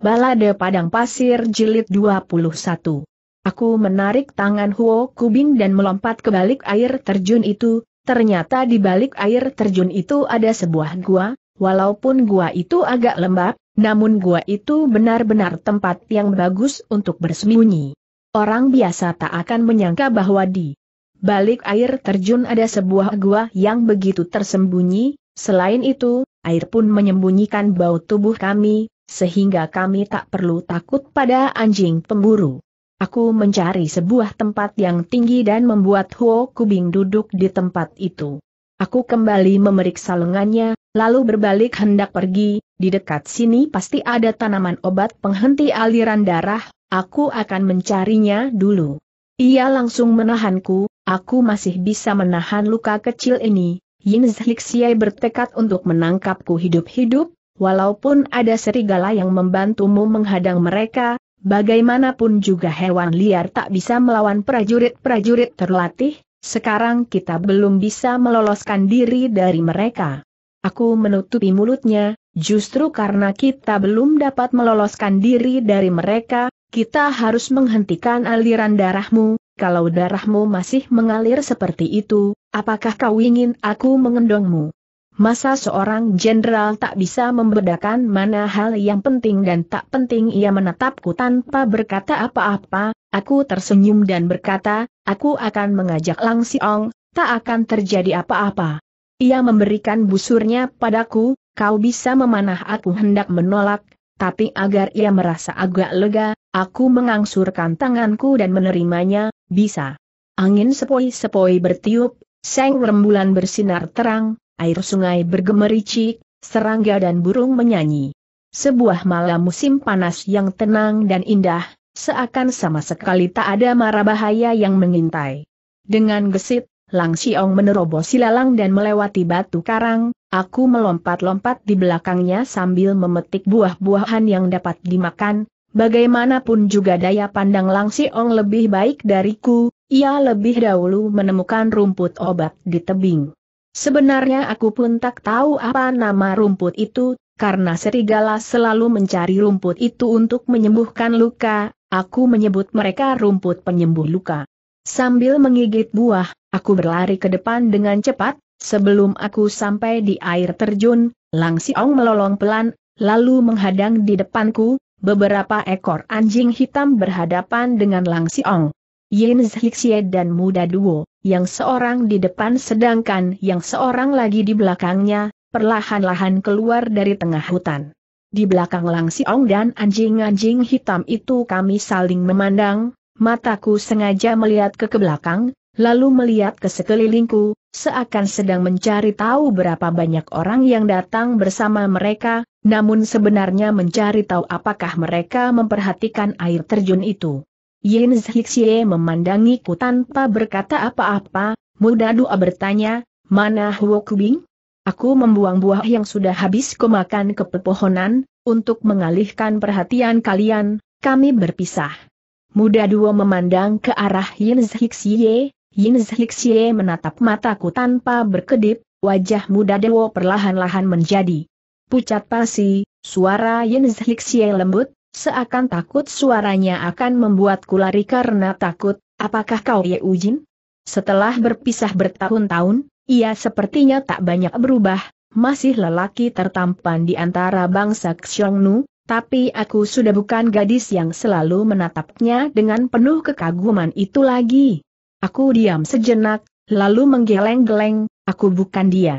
Balade Padang Pasir Jilid 21. Aku menarik tangan Huo Kubing dan melompat ke balik air terjun itu, ternyata di balik air terjun itu ada sebuah gua, walaupun gua itu agak lembab, namun gua itu benar-benar tempat yang bagus untuk bersembunyi. Orang biasa tak akan menyangka bahwa di balik air terjun ada sebuah gua yang begitu tersembunyi, selain itu, air pun menyembunyikan bau tubuh kami, sehingga kami tak perlu takut pada anjing pemburu. Aku mencari sebuah tempat yang tinggi dan membuat Huo Kubing duduk di tempat itu. Aku kembali memeriksa lengannya, lalu berbalik hendak pergi, di dekat sini pasti ada tanaman obat penghenti aliran darah, aku akan mencarinya dulu. Ia langsung menahanku, aku masih bisa menahan luka kecil ini, Yin Zhixie bertekad untuk menangkapku hidup-hidup, Walaupun ada serigala yang membantumu menghadang mereka, bagaimanapun juga hewan liar tak bisa melawan prajurit-prajurit terlatih, sekarang kita belum bisa meloloskan diri dari mereka. Aku menutupi mulutnya, justru karena kita belum dapat meloloskan diri dari mereka, kita harus menghentikan aliran darahmu, kalau darahmu masih mengalir seperti itu, apakah kau ingin aku mengendongmu? Masa seorang jenderal tak bisa membedakan mana hal yang penting dan tak penting ia menatapku tanpa berkata apa-apa, aku tersenyum dan berkata, aku akan mengajak Lang Siong, tak akan terjadi apa-apa. Ia memberikan busurnya padaku, kau bisa memanah aku hendak menolak, tapi agar ia merasa agak lega, aku mengangsurkan tanganku dan menerimanya, bisa. Angin sepoi-sepoi bertiup, seng rembulan bersinar terang, air sungai bergemericik, serangga dan burung menyanyi. Sebuah malam musim panas yang tenang dan indah, seakan sama sekali tak ada mara bahaya yang mengintai. Dengan gesit, Lang Xiong menerobos silalang dan melewati batu karang, aku melompat-lompat di belakangnya sambil memetik buah-buahan yang dapat dimakan, bagaimanapun juga daya pandang Lang Xiong lebih baik dariku, ia lebih dahulu menemukan rumput obat di tebing. Sebenarnya aku pun tak tahu apa nama rumput itu, karena serigala selalu mencari rumput itu untuk menyembuhkan luka, aku menyebut mereka rumput penyembuh luka. Sambil menggigit buah, aku berlari ke depan dengan cepat, sebelum aku sampai di air terjun, Lang Siong melolong pelan, lalu menghadang di depanku, beberapa ekor anjing hitam berhadapan dengan Lang Siong. Yin Zhixie dan Muda Duo yang seorang di depan sedangkan yang seorang lagi di belakangnya, perlahan-lahan keluar dari tengah hutan. Di belakang Lang dan anjing-anjing hitam itu kami saling memandang, mataku sengaja melihat ke, kebelakang, lalu melihat ke sekelilingku, seakan sedang mencari tahu berapa banyak orang yang datang bersama mereka, namun sebenarnya mencari tahu apakah mereka memperhatikan air terjun itu. Yin Zhixie memandangiku tanpa berkata apa-apa, muda dua bertanya, mana Huo Kubing? Aku membuang buah yang sudah habis kumakan ke pepohonan, untuk mengalihkan perhatian kalian, kami berpisah. Muda dua memandang ke arah Yin Zhixie, Yin Zhixie menatap mataku tanpa berkedip, wajah muda Duo perlahan-lahan menjadi pucat pasi, suara Yin Zhixie lembut, Seakan takut suaranya akan membuatku lari karena takut, apakah kau Ye Ujin? Setelah berpisah bertahun-tahun, ia sepertinya tak banyak berubah, masih lelaki tertampan di antara bangsa Xiongnu, tapi aku sudah bukan gadis yang selalu menatapnya dengan penuh kekaguman itu lagi. Aku diam sejenak, lalu menggeleng-geleng, aku bukan dia.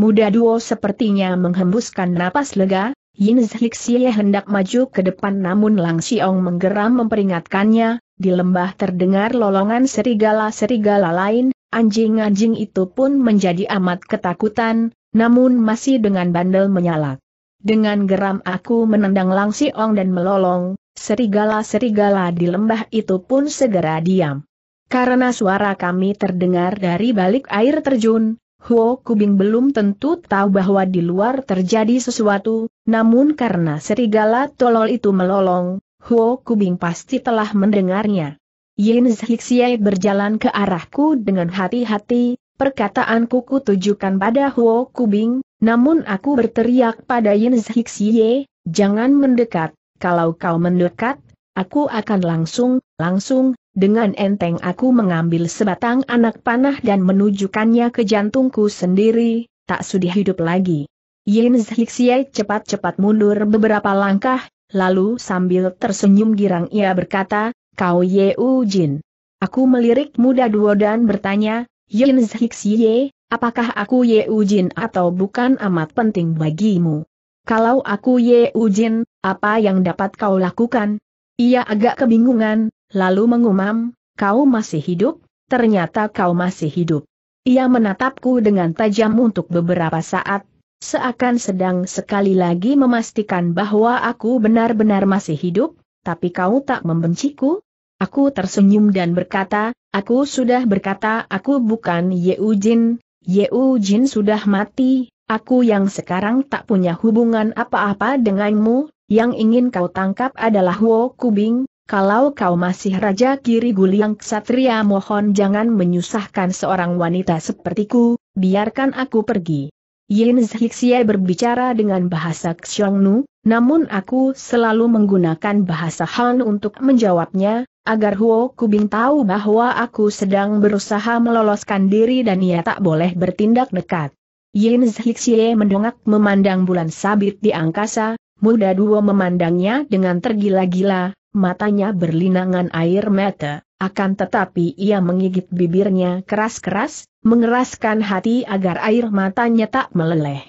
Muda duo sepertinya menghembuskan napas lega, Yin Zhixie hendak maju ke depan namun Lang Xiong menggeram memperingatkannya, di lembah terdengar lolongan serigala-serigala lain, anjing-anjing itu pun menjadi amat ketakutan, namun masih dengan bandel menyala. Dengan geram aku menendang Lang Xiong dan melolong, serigala-serigala di lembah itu pun segera diam. Karena suara kami terdengar dari balik air terjun, Huo Kubing belum tentu tahu bahwa di luar terjadi sesuatu, namun karena serigala tolol itu melolong, Huo Kubing pasti telah mendengarnya. Yin Zhixie berjalan ke arahku dengan hati-hati, perkataanku kutujukan pada Huo Kubing, namun aku berteriak pada Yin Zhixie, jangan mendekat, kalau kau mendekat, aku akan langsung, langsung, dengan enteng aku mengambil sebatang anak panah dan menunjukkannya ke jantungku sendiri, tak sudi hidup lagi. Yin Zhixiai cepat-cepat mundur beberapa langkah, lalu sambil tersenyum girang ia berkata, Kau U Jin. Aku melirik muda dua dan bertanya, Yin Zhixiai, apakah aku U Jin atau bukan amat penting bagimu? Kalau aku U Jin, apa yang dapat kau lakukan? Ia agak kebingungan, lalu mengumam, kau masih hidup, ternyata kau masih hidup. Ia menatapku dengan tajam untuk beberapa saat, seakan sedang sekali lagi memastikan bahwa aku benar-benar masih hidup, tapi kau tak membenciku? Aku tersenyum dan berkata, aku sudah berkata aku bukan Yeujin, Yeujin sudah mati, aku yang sekarang tak punya hubungan apa-apa denganmu, yang ingin kau tangkap adalah Wo Kubing, kalau kau masih Raja Kiri Guliang Ksatria mohon jangan menyusahkan seorang wanita sepertiku, biarkan aku pergi. Yin Zhixie berbicara dengan bahasa Xiongnu, namun aku selalu menggunakan bahasa Han untuk menjawabnya, agar Huo Kubing tahu bahwa aku sedang berusaha meloloskan diri dan ia tak boleh bertindak dekat. Yin Zhixie mendongak memandang bulan sabit di angkasa, muda duo memandangnya dengan tergila-gila, matanya berlinangan air mata, akan tetapi ia menggigit bibirnya keras-keras, mengeraskan hati agar air matanya tak meleleh.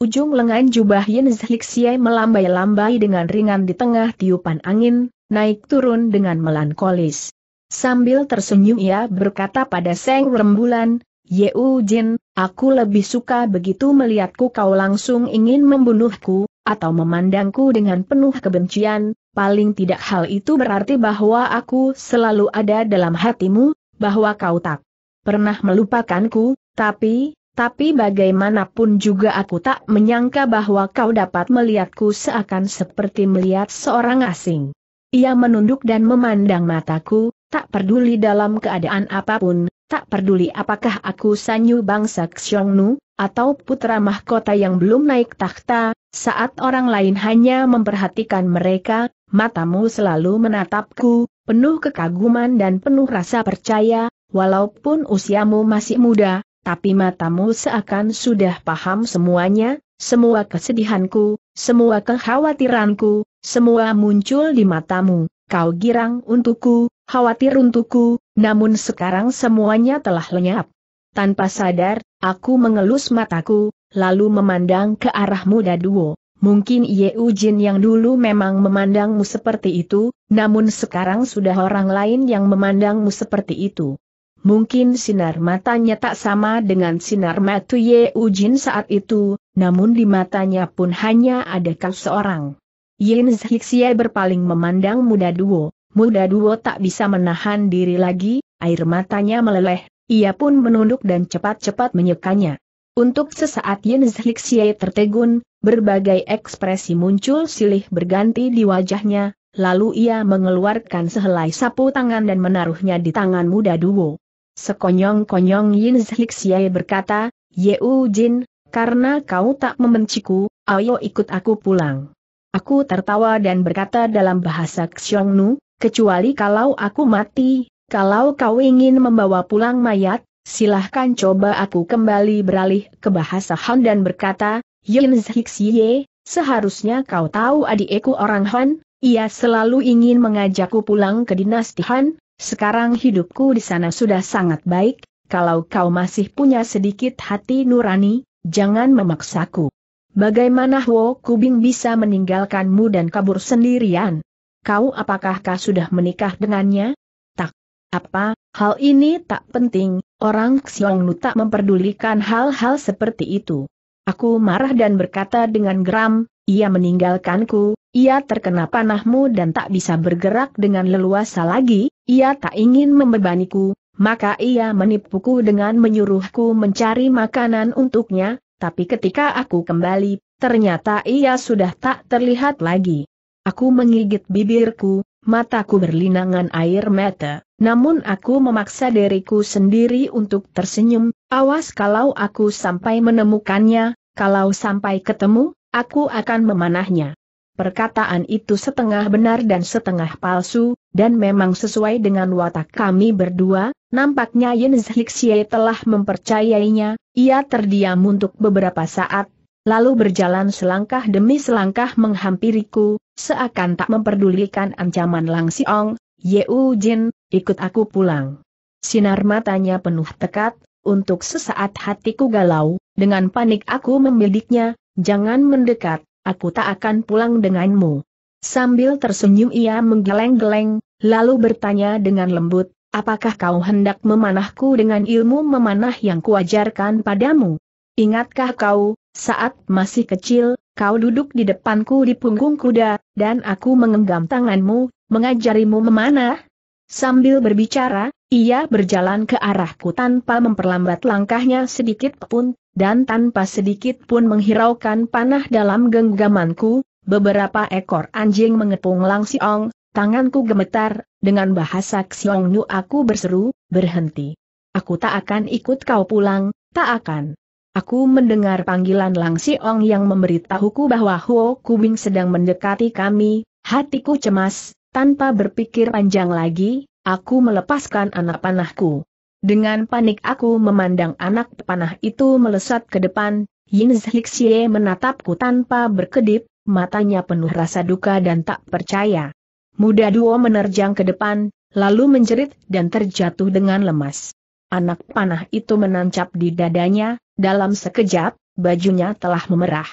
Ujung lengan jubah Yin Zhixie melambai-lambai dengan ringan di tengah tiupan angin, naik turun dengan melankolis. Sambil tersenyum ia berkata pada Seng Rembulan, Yeu Jin, aku lebih suka begitu melihatku kau langsung ingin membunuhku, atau memandangku dengan penuh kebencian, paling tidak hal itu berarti bahwa aku selalu ada dalam hatimu, bahwa kau tak pernah melupakanku, tapi, tapi bagaimanapun juga aku tak menyangka bahwa kau dapat melihatku seakan seperti melihat seorang asing. Ia menunduk dan memandang mataku, tak peduli dalam keadaan apapun, Tak peduli apakah aku Sanyu bangsa Xiongnu, atau putra mahkota yang belum naik takhta, saat orang lain hanya memperhatikan mereka, matamu selalu menatapku, penuh kekaguman dan penuh rasa percaya, walaupun usiamu masih muda, tapi matamu seakan sudah paham semuanya, semua kesedihanku, semua kekhawatiranku, semua muncul di matamu, kau girang untukku, khawatir untukku, namun sekarang semuanya telah lenyap. Tanpa sadar, aku mengelus mataku, lalu memandang ke arah muda duo. Mungkin Ye Ujin yang dulu memang memandangmu seperti itu, namun sekarang sudah orang lain yang memandangmu seperti itu. Mungkin sinar matanya tak sama dengan sinar mata Ye Ujin saat itu, namun di matanya pun hanya ada kau seorang. Yin Zhixie berpaling memandang muda duo, Muda Duo tak bisa menahan diri lagi, air matanya meleleh, ia pun menunduk dan cepat-cepat menyekanya. Untuk sesaat Yin Zhixie tertegun, berbagai ekspresi muncul silih berganti di wajahnya, lalu ia mengeluarkan sehelai sapu tangan dan menaruhnya di tangan muda Duo. Sekonyong-konyong Yin Zhixie berkata, Ye Yeu Jin, karena kau tak membenciku, ayo ikut aku pulang. Aku tertawa dan berkata dalam bahasa Xiongnu, Kecuali kalau aku mati, kalau kau ingin membawa pulang mayat, silahkan coba aku kembali beralih ke bahasa Han dan berkata, Yin Zhixie, seharusnya kau tahu adikku orang Han, ia selalu ingin mengajakku pulang ke dinasti Han, sekarang hidupku di sana sudah sangat baik, kalau kau masih punya sedikit hati nurani, jangan memaksaku. Bagaimana Huo Kubing bisa meninggalkanmu dan kabur sendirian? kau apakah kau sudah menikah dengannya? Tak. Apa, hal ini tak penting, orang Xiongnu tak memperdulikan hal-hal seperti itu. Aku marah dan berkata dengan geram, ia meninggalkanku, ia terkena panahmu dan tak bisa bergerak dengan leluasa lagi, ia tak ingin membebaniku, maka ia menipuku dengan menyuruhku mencari makanan untuknya, tapi ketika aku kembali, ternyata ia sudah tak terlihat lagi. Aku menggigit bibirku, mataku berlinangan air mata, namun aku memaksa diriku sendiri untuk tersenyum, awas kalau aku sampai menemukannya, kalau sampai ketemu, aku akan memanahnya. Perkataan itu setengah benar dan setengah palsu, dan memang sesuai dengan watak kami berdua, nampaknya Yen Zhixie telah mempercayainya, ia terdiam untuk beberapa saat, lalu berjalan selangkah demi selangkah menghampiriku, seakan tak memperdulikan ancaman Lang Siong, Yeu Jin, ikut aku pulang. Sinar matanya penuh tekat, untuk sesaat hatiku galau, dengan panik aku membidiknya, jangan mendekat, aku tak akan pulang denganmu. Sambil tersenyum ia menggeleng-geleng, lalu bertanya dengan lembut, apakah kau hendak memanahku dengan ilmu memanah yang kuajarkan padamu? Ingatkah kau, saat masih kecil, kau duduk di depanku di punggung kuda, dan aku mengenggam tanganmu, mengajarimu memanah. Sambil berbicara, ia berjalan ke arahku tanpa memperlambat langkahnya sedikit pun, dan tanpa sedikit pun menghiraukan panah dalam genggamanku, beberapa ekor anjing mengepung Lang Siong, tanganku gemetar, dengan bahasa Xiongnu aku berseru, berhenti. Aku tak akan ikut kau pulang, tak akan. Aku mendengar panggilan Lang Siong yang memberitahuku bahwa Huo Kubing sedang mendekati kami, hatiku cemas, tanpa berpikir panjang lagi, aku melepaskan anak panahku. Dengan panik aku memandang anak panah itu melesat ke depan, Yin Zhixie menatapku tanpa berkedip, matanya penuh rasa duka dan tak percaya. Muda duo menerjang ke depan, lalu menjerit dan terjatuh dengan lemas. Anak panah itu menancap di dadanya, dalam sekejap, bajunya telah memerah.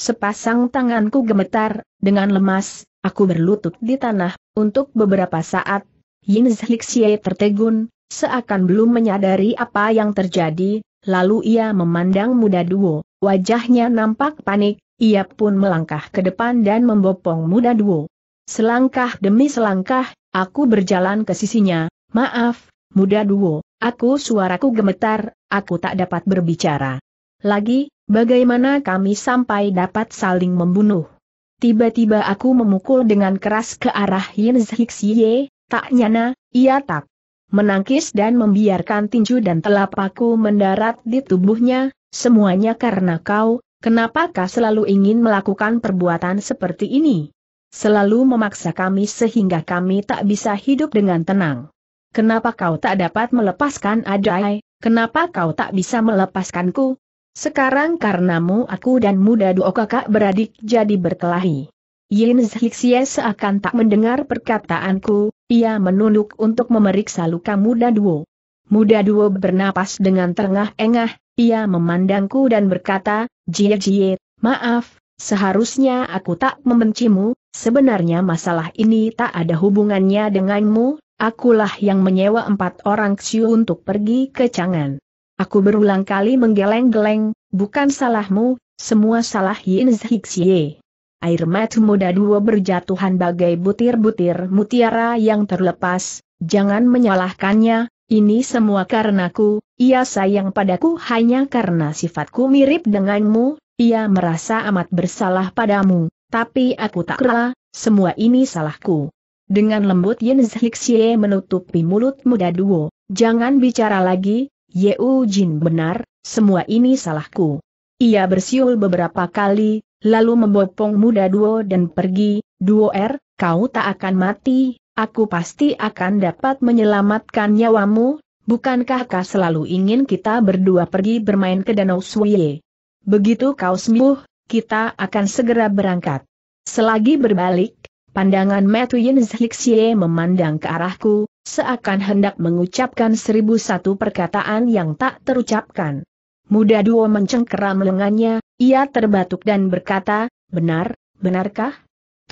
Sepasang tanganku gemetar, dengan lemas, aku berlutut di tanah, untuk beberapa saat, Yin Zhixie tertegun, seakan belum menyadari apa yang terjadi, lalu ia memandang muda duo, wajahnya nampak panik, ia pun melangkah ke depan dan membopong muda duo. Selangkah demi selangkah, aku berjalan ke sisinya, maaf, muda duo, Aku suaraku gemetar, aku tak dapat berbicara. Lagi, bagaimana kami sampai dapat saling membunuh? Tiba-tiba aku memukul dengan keras ke arah Yin Zhixie, tak nyana, ia tak menangkis dan membiarkan tinju dan telapakku mendarat di tubuhnya, semuanya karena kau, Kenapa kau selalu ingin melakukan perbuatan seperti ini? Selalu memaksa kami sehingga kami tak bisa hidup dengan tenang. Kenapa kau tak dapat melepaskan Adai? Kenapa kau tak bisa melepaskanku? Sekarang karenamu aku dan muda dua kakak beradik jadi berkelahi. Yin Zhixie seakan tak mendengar perkataanku, ia menunduk untuk memeriksa luka muda duo. Muda duo bernapas dengan terengah-engah, ia memandangku dan berkata, Jie Jie, maaf, seharusnya aku tak membencimu, sebenarnya masalah ini tak ada hubungannya denganmu, Akulah yang menyewa empat orang Xiu untuk pergi ke Changan. Aku berulang kali menggeleng-geleng, bukan salahmu, semua salah Yin Zhixie. Air mata muda dua berjatuhan bagai butir-butir mutiara yang terlepas, jangan menyalahkannya, ini semua karenaku, ia sayang padaku hanya karena sifatku mirip denganmu, ia merasa amat bersalah padamu, tapi aku tak rela, semua ini salahku. Dengan lembut Yin Zhixie menutupi mulut muda duo, jangan bicara lagi, U Jin benar, semua ini salahku. Ia bersiul beberapa kali, lalu membopong muda duo dan pergi, duo R, er, kau tak akan mati, aku pasti akan dapat menyelamatkan nyawamu, bukankah kau selalu ingin kita berdua pergi bermain ke Danau Suye? Begitu kau sembuh, kita akan segera berangkat. Selagi berbalik, Pandangan Metuyin Zhixie memandang ke arahku, seakan hendak mengucapkan seribu satu perkataan yang tak terucapkan. Muda duo mencengkeram lengannya, ia terbatuk dan berkata, benar, benarkah?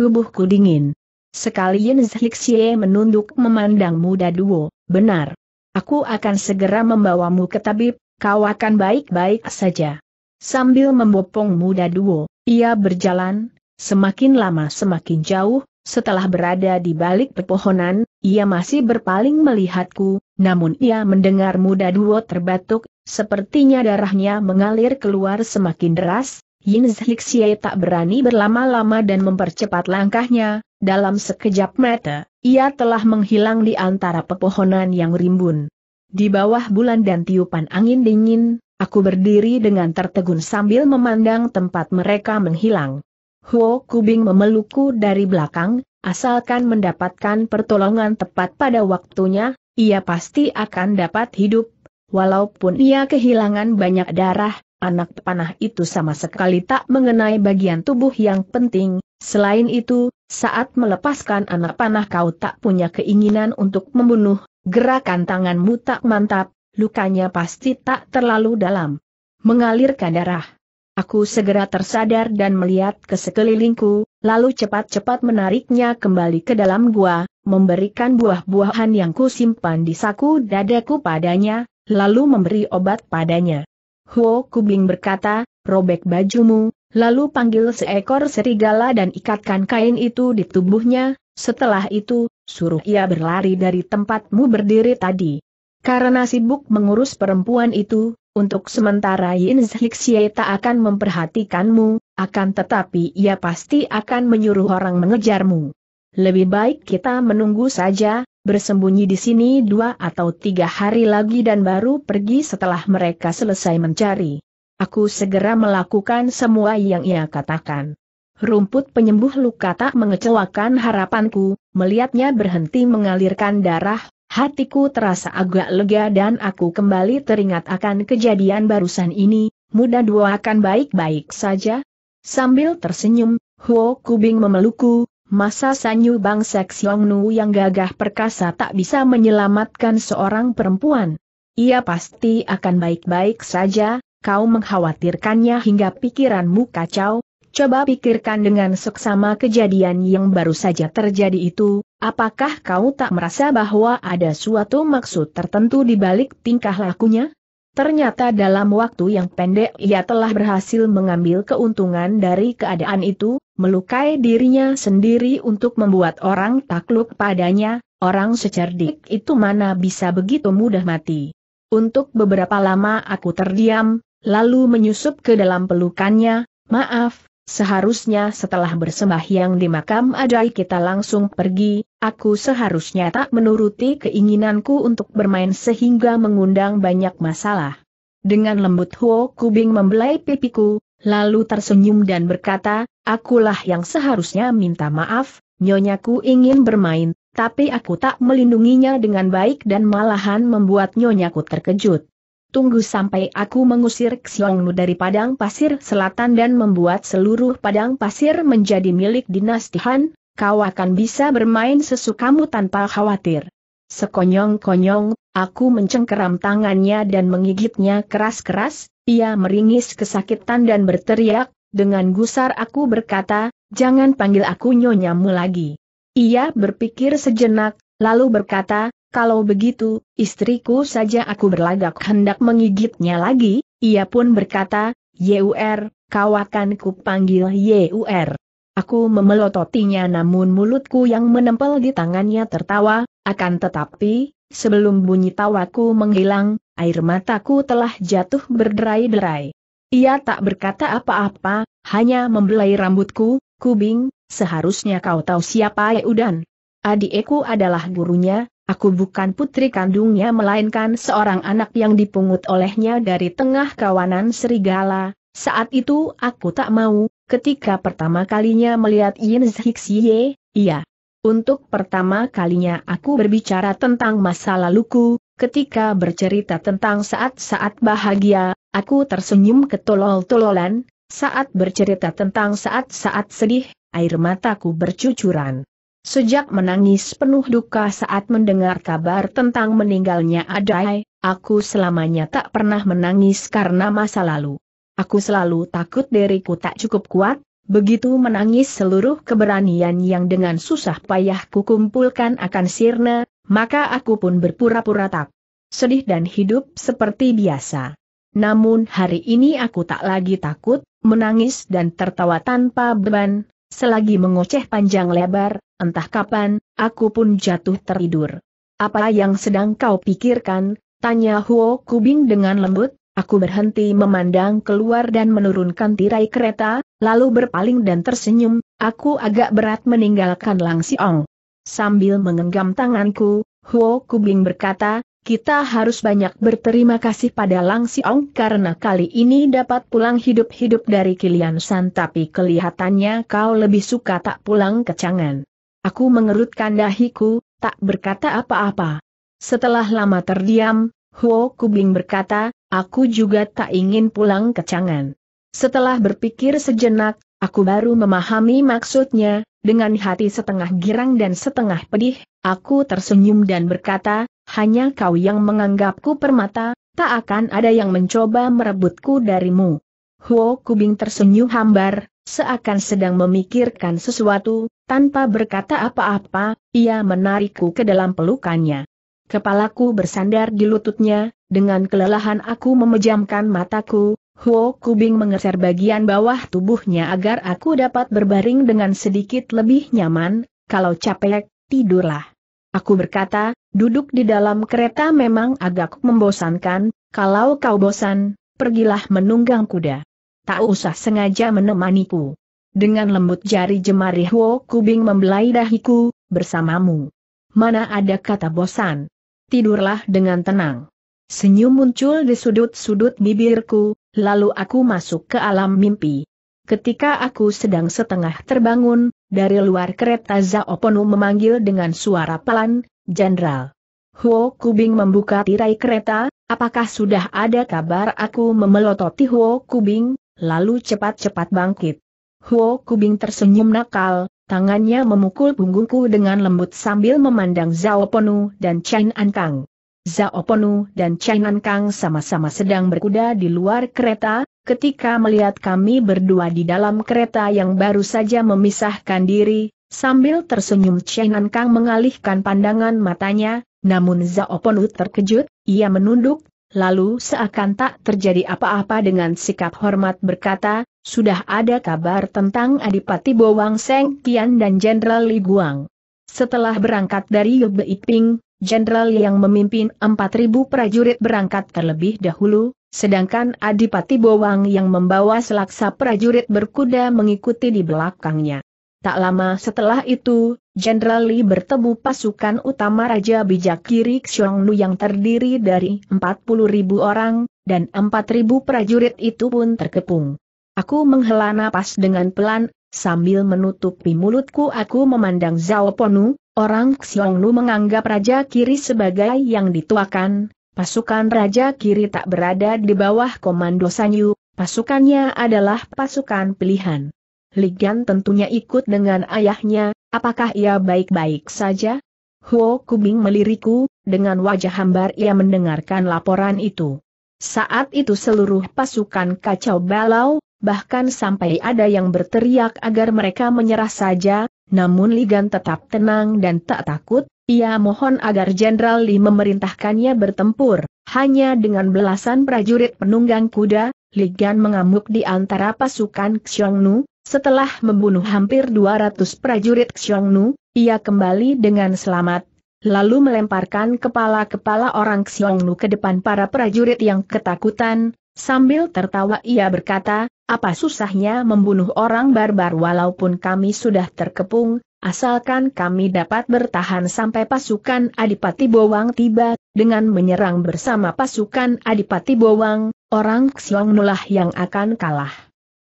Tubuhku dingin. Sekali Yin Zhixie menunduk memandang muda duo, benar. Aku akan segera membawamu ke tabib, kau akan baik-baik saja. Sambil membopong muda duo, ia berjalan, semakin lama semakin jauh, setelah berada di balik pepohonan, ia masih berpaling melihatku, namun ia mendengar muda duo terbatuk, sepertinya darahnya mengalir keluar semakin deras, Yin Zhixie tak berani berlama-lama dan mempercepat langkahnya, dalam sekejap mata, ia telah menghilang di antara pepohonan yang rimbun. Di bawah bulan dan tiupan angin dingin, aku berdiri dengan tertegun sambil memandang tempat mereka menghilang. Huo Kubing memelukku dari belakang, asalkan mendapatkan pertolongan tepat pada waktunya, ia pasti akan dapat hidup. Walaupun ia kehilangan banyak darah, anak panah itu sama sekali tak mengenai bagian tubuh yang penting. Selain itu, saat melepaskan anak panah kau tak punya keinginan untuk membunuh, gerakan tanganmu tak mantap, lukanya pasti tak terlalu dalam. Mengalirkan darah. Aku segera tersadar dan melihat ke sekelilingku, lalu cepat-cepat menariknya kembali ke dalam gua, memberikan buah-buahan yang ku simpan di saku dadaku padanya, lalu memberi obat padanya. Huo Kubing berkata, robek bajumu, lalu panggil seekor serigala dan ikatkan kain itu di tubuhnya, setelah itu, suruh ia berlari dari tempatmu berdiri tadi. Karena sibuk mengurus perempuan itu, untuk sementara Yin Zhixie tak akan memperhatikanmu, akan tetapi ia pasti akan menyuruh orang mengejarmu. Lebih baik kita menunggu saja, bersembunyi di sini dua atau tiga hari lagi dan baru pergi setelah mereka selesai mencari. Aku segera melakukan semua yang ia katakan. Rumput penyembuh luka tak mengecewakan harapanku, melihatnya berhenti mengalirkan darah, Hatiku terasa agak lega dan aku kembali teringat akan kejadian barusan ini, muda dua akan baik-baik saja. Sambil tersenyum, Huo Kubing memelukku, masa Sanyu Bang Nu yang gagah perkasa tak bisa menyelamatkan seorang perempuan. Ia pasti akan baik-baik saja, kau mengkhawatirkannya hingga pikiranmu kacau, coba pikirkan dengan seksama kejadian yang baru saja terjadi itu, Apakah kau tak merasa bahwa ada suatu maksud tertentu di balik tingkah lakunya? Ternyata dalam waktu yang pendek ia telah berhasil mengambil keuntungan dari keadaan itu, melukai dirinya sendiri untuk membuat orang takluk padanya, orang secerdik itu mana bisa begitu mudah mati. Untuk beberapa lama aku terdiam, lalu menyusup ke dalam pelukannya, maaf, Seharusnya setelah bersembahyang di makam Adai kita langsung pergi, aku seharusnya tak menuruti keinginanku untuk bermain sehingga mengundang banyak masalah. Dengan lembut Huo Kubing membelai pipiku, lalu tersenyum dan berkata, akulah yang seharusnya minta maaf, nyonyaku ingin bermain, tapi aku tak melindunginya dengan baik dan malahan membuat nyonyaku terkejut tunggu sampai aku mengusir Xiongnu dari padang pasir selatan dan membuat seluruh padang pasir menjadi milik dinasti Han, kau akan bisa bermain sesukamu tanpa khawatir. Sekonyong-konyong, aku mencengkeram tangannya dan menggigitnya keras-keras, ia meringis kesakitan dan berteriak, dengan gusar aku berkata, jangan panggil aku nyonyamu lagi. Ia berpikir sejenak, lalu berkata, kalau begitu, istriku saja aku berlagak hendak menggigitnya lagi, ia pun berkata, Yur, kau akan kupanggil Yur. Aku memelototinya namun mulutku yang menempel di tangannya tertawa, akan tetapi, sebelum bunyi tawaku menghilang, air mataku telah jatuh berderai-derai. Ia tak berkata apa-apa, hanya membelai rambutku, kubing, seharusnya kau tahu siapa Yudan. Adikku adalah gurunya, Aku bukan putri kandungnya melainkan seorang anak yang dipungut olehnya dari tengah kawanan serigala, saat itu aku tak mau, ketika pertama kalinya melihat Yin Zhixie, iya. Untuk pertama kalinya aku berbicara tentang masa laluku, ketika bercerita tentang saat-saat bahagia, aku tersenyum ketolol-tololan, saat bercerita tentang saat-saat sedih, air mataku bercucuran. Sejak menangis penuh duka saat mendengar kabar tentang meninggalnya Adai, aku selamanya tak pernah menangis karena masa lalu. Aku selalu takut diriku tak cukup kuat, begitu menangis seluruh keberanian yang dengan susah payah kukumpulkan akan sirna, maka aku pun berpura-pura tak sedih dan hidup seperti biasa. Namun hari ini aku tak lagi takut, menangis dan tertawa tanpa beban, selagi mengoceh panjang lebar, Entah kapan, aku pun jatuh tertidur. Apa yang sedang kau pikirkan? Tanya Huo Kubing dengan lembut, aku berhenti memandang keluar dan menurunkan tirai kereta, lalu berpaling dan tersenyum, aku agak berat meninggalkan Lang Siong. Sambil mengenggam tanganku, Huo Kubing berkata, kita harus banyak berterima kasih pada Lang Siong karena kali ini dapat pulang hidup-hidup dari Kilian San tapi kelihatannya kau lebih suka tak pulang ke Chang'an. Aku mengerutkan dahiku, tak berkata apa-apa. Setelah lama terdiam, Huo Kubing berkata, aku juga tak ingin pulang ke Chang'an. Setelah berpikir sejenak, aku baru memahami maksudnya, dengan hati setengah girang dan setengah pedih, aku tersenyum dan berkata, hanya kau yang menganggapku permata, tak akan ada yang mencoba merebutku darimu. Huo Kubing tersenyum hambar, Seakan sedang memikirkan sesuatu, tanpa berkata apa-apa, ia menarikku ke dalam pelukannya. Kepalaku bersandar di lututnya, dengan kelelahan aku memejamkan mataku, Huo Kubing mengeser bagian bawah tubuhnya agar aku dapat berbaring dengan sedikit lebih nyaman, kalau capek, tidurlah. Aku berkata, duduk di dalam kereta memang agak membosankan, kalau kau bosan, pergilah menunggang kuda tak usah sengaja menemaniku. Dengan lembut jari jemari Huo Kubing membelai dahiku, bersamamu. Mana ada kata bosan. Tidurlah dengan tenang. Senyum muncul di sudut-sudut bibirku, lalu aku masuk ke alam mimpi. Ketika aku sedang setengah terbangun, dari luar kereta Zaoponu memanggil dengan suara pelan, Jenderal. Huo Kubing membuka tirai kereta, apakah sudah ada kabar aku memelototi Huo Kubing? lalu cepat-cepat bangkit. Huo Kubing tersenyum nakal, tangannya memukul punggungku dengan lembut sambil memandang Zhao Ponu dan Chen Ankang. Zhao Ponu dan Chen Ankang sama-sama sedang berkuda di luar kereta, ketika melihat kami berdua di dalam kereta yang baru saja memisahkan diri, sambil tersenyum Chen Ankang mengalihkan pandangan matanya, namun Zhao Ponu terkejut, ia menunduk lalu seakan tak terjadi apa-apa dengan sikap hormat berkata, sudah ada kabar tentang Adipati Bowang Seng Tian dan Jenderal Li Guang. Setelah berangkat dari Yobe Iping, jenderal yang memimpin 4.000 prajurit berangkat terlebih dahulu, sedangkan Adipati Bowang yang membawa selaksa prajurit berkuda mengikuti di belakangnya. Tak lama setelah itu, Jenderal Li bertemu pasukan utama Raja Bijak Kiri Xiongnu yang terdiri dari 40 ribu orang, dan 4 ribu prajurit itu pun terkepung. Aku menghela napas dengan pelan, sambil menutupi mulutku aku memandang Zhao Ponu, orang Xiongnu menganggap Raja Kiri sebagai yang dituakan, pasukan Raja Kiri tak berada di bawah komando Sanyu, pasukannya adalah pasukan pilihan. Ligan tentunya ikut dengan ayahnya, Apakah ia baik-baik saja? Huo Kubing meliriku, dengan wajah hambar ia mendengarkan laporan itu. Saat itu seluruh pasukan kacau balau, bahkan sampai ada yang berteriak agar mereka menyerah saja, namun Ligan tetap tenang dan tak takut, ia mohon agar Jenderal Li memerintahkannya bertempur, hanya dengan belasan prajurit penunggang kuda, Ligan mengamuk di antara pasukan Xiongnu, setelah membunuh hampir 200 prajurit Xiongnu, ia kembali dengan selamat, lalu melemparkan kepala-kepala orang Xiongnu ke depan para prajurit yang ketakutan, sambil tertawa ia berkata, apa susahnya membunuh orang barbar walaupun kami sudah terkepung, asalkan kami dapat bertahan sampai pasukan Adipati Bowang tiba, dengan menyerang bersama pasukan Adipati Bowang, orang Xiong Nulah yang akan kalah.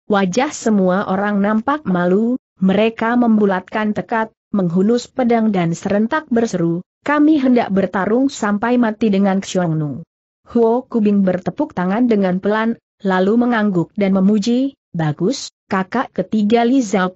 Wajah semua orang nampak malu, mereka membulatkan tekad, menghunus pedang dan serentak berseru, kami hendak bertarung sampai mati dengan Xiong Nu. Huo Kubing bertepuk tangan dengan pelan, lalu mengangguk dan memuji, bagus, kakak ketiga Li Zhao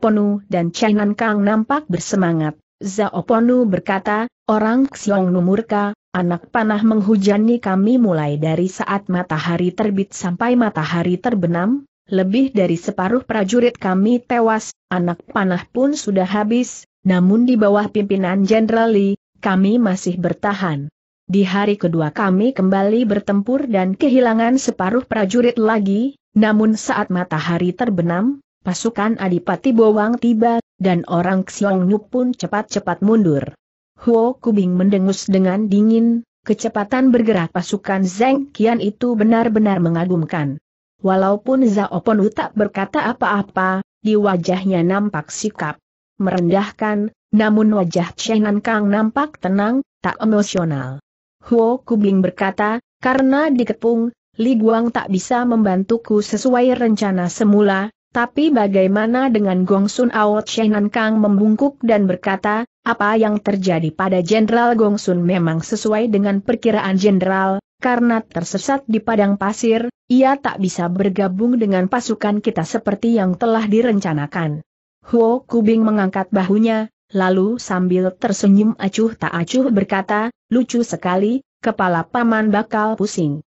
dan Chenan Kang nampak bersemangat. Zaoponu berkata, orang Xiong murka, Anak panah menghujani kami mulai dari saat matahari terbit sampai matahari terbenam, lebih dari separuh prajurit kami tewas, anak panah pun sudah habis, namun di bawah pimpinan Jenderal Lee, kami masih bertahan. Di hari kedua kami kembali bertempur dan kehilangan separuh prajurit lagi, namun saat matahari terbenam, pasukan Adipati Bowang tiba, dan orang Xiongnu pun cepat-cepat mundur. Huo Kubing mendengus dengan dingin, kecepatan bergerak pasukan Zeng kian itu benar-benar mengagumkan. Walaupun Zhao Ponu tak berkata apa-apa, di wajahnya nampak sikap merendahkan, namun wajah Chenan Kang nampak tenang, tak emosional. Huo Kubing berkata, karena dikepung, Li Guang tak bisa membantuku sesuai rencana semula, tapi bagaimana dengan Gong Sun Ao Chenan Kang membungkuk dan berkata, apa yang terjadi pada Jenderal Gong Sun memang sesuai dengan perkiraan Jenderal, karena tersesat di padang pasir, ia tak bisa bergabung dengan pasukan kita seperti yang telah direncanakan. Huo Kubing mengangkat bahunya, lalu sambil tersenyum acuh tak acuh berkata, lucu sekali, kepala paman bakal pusing.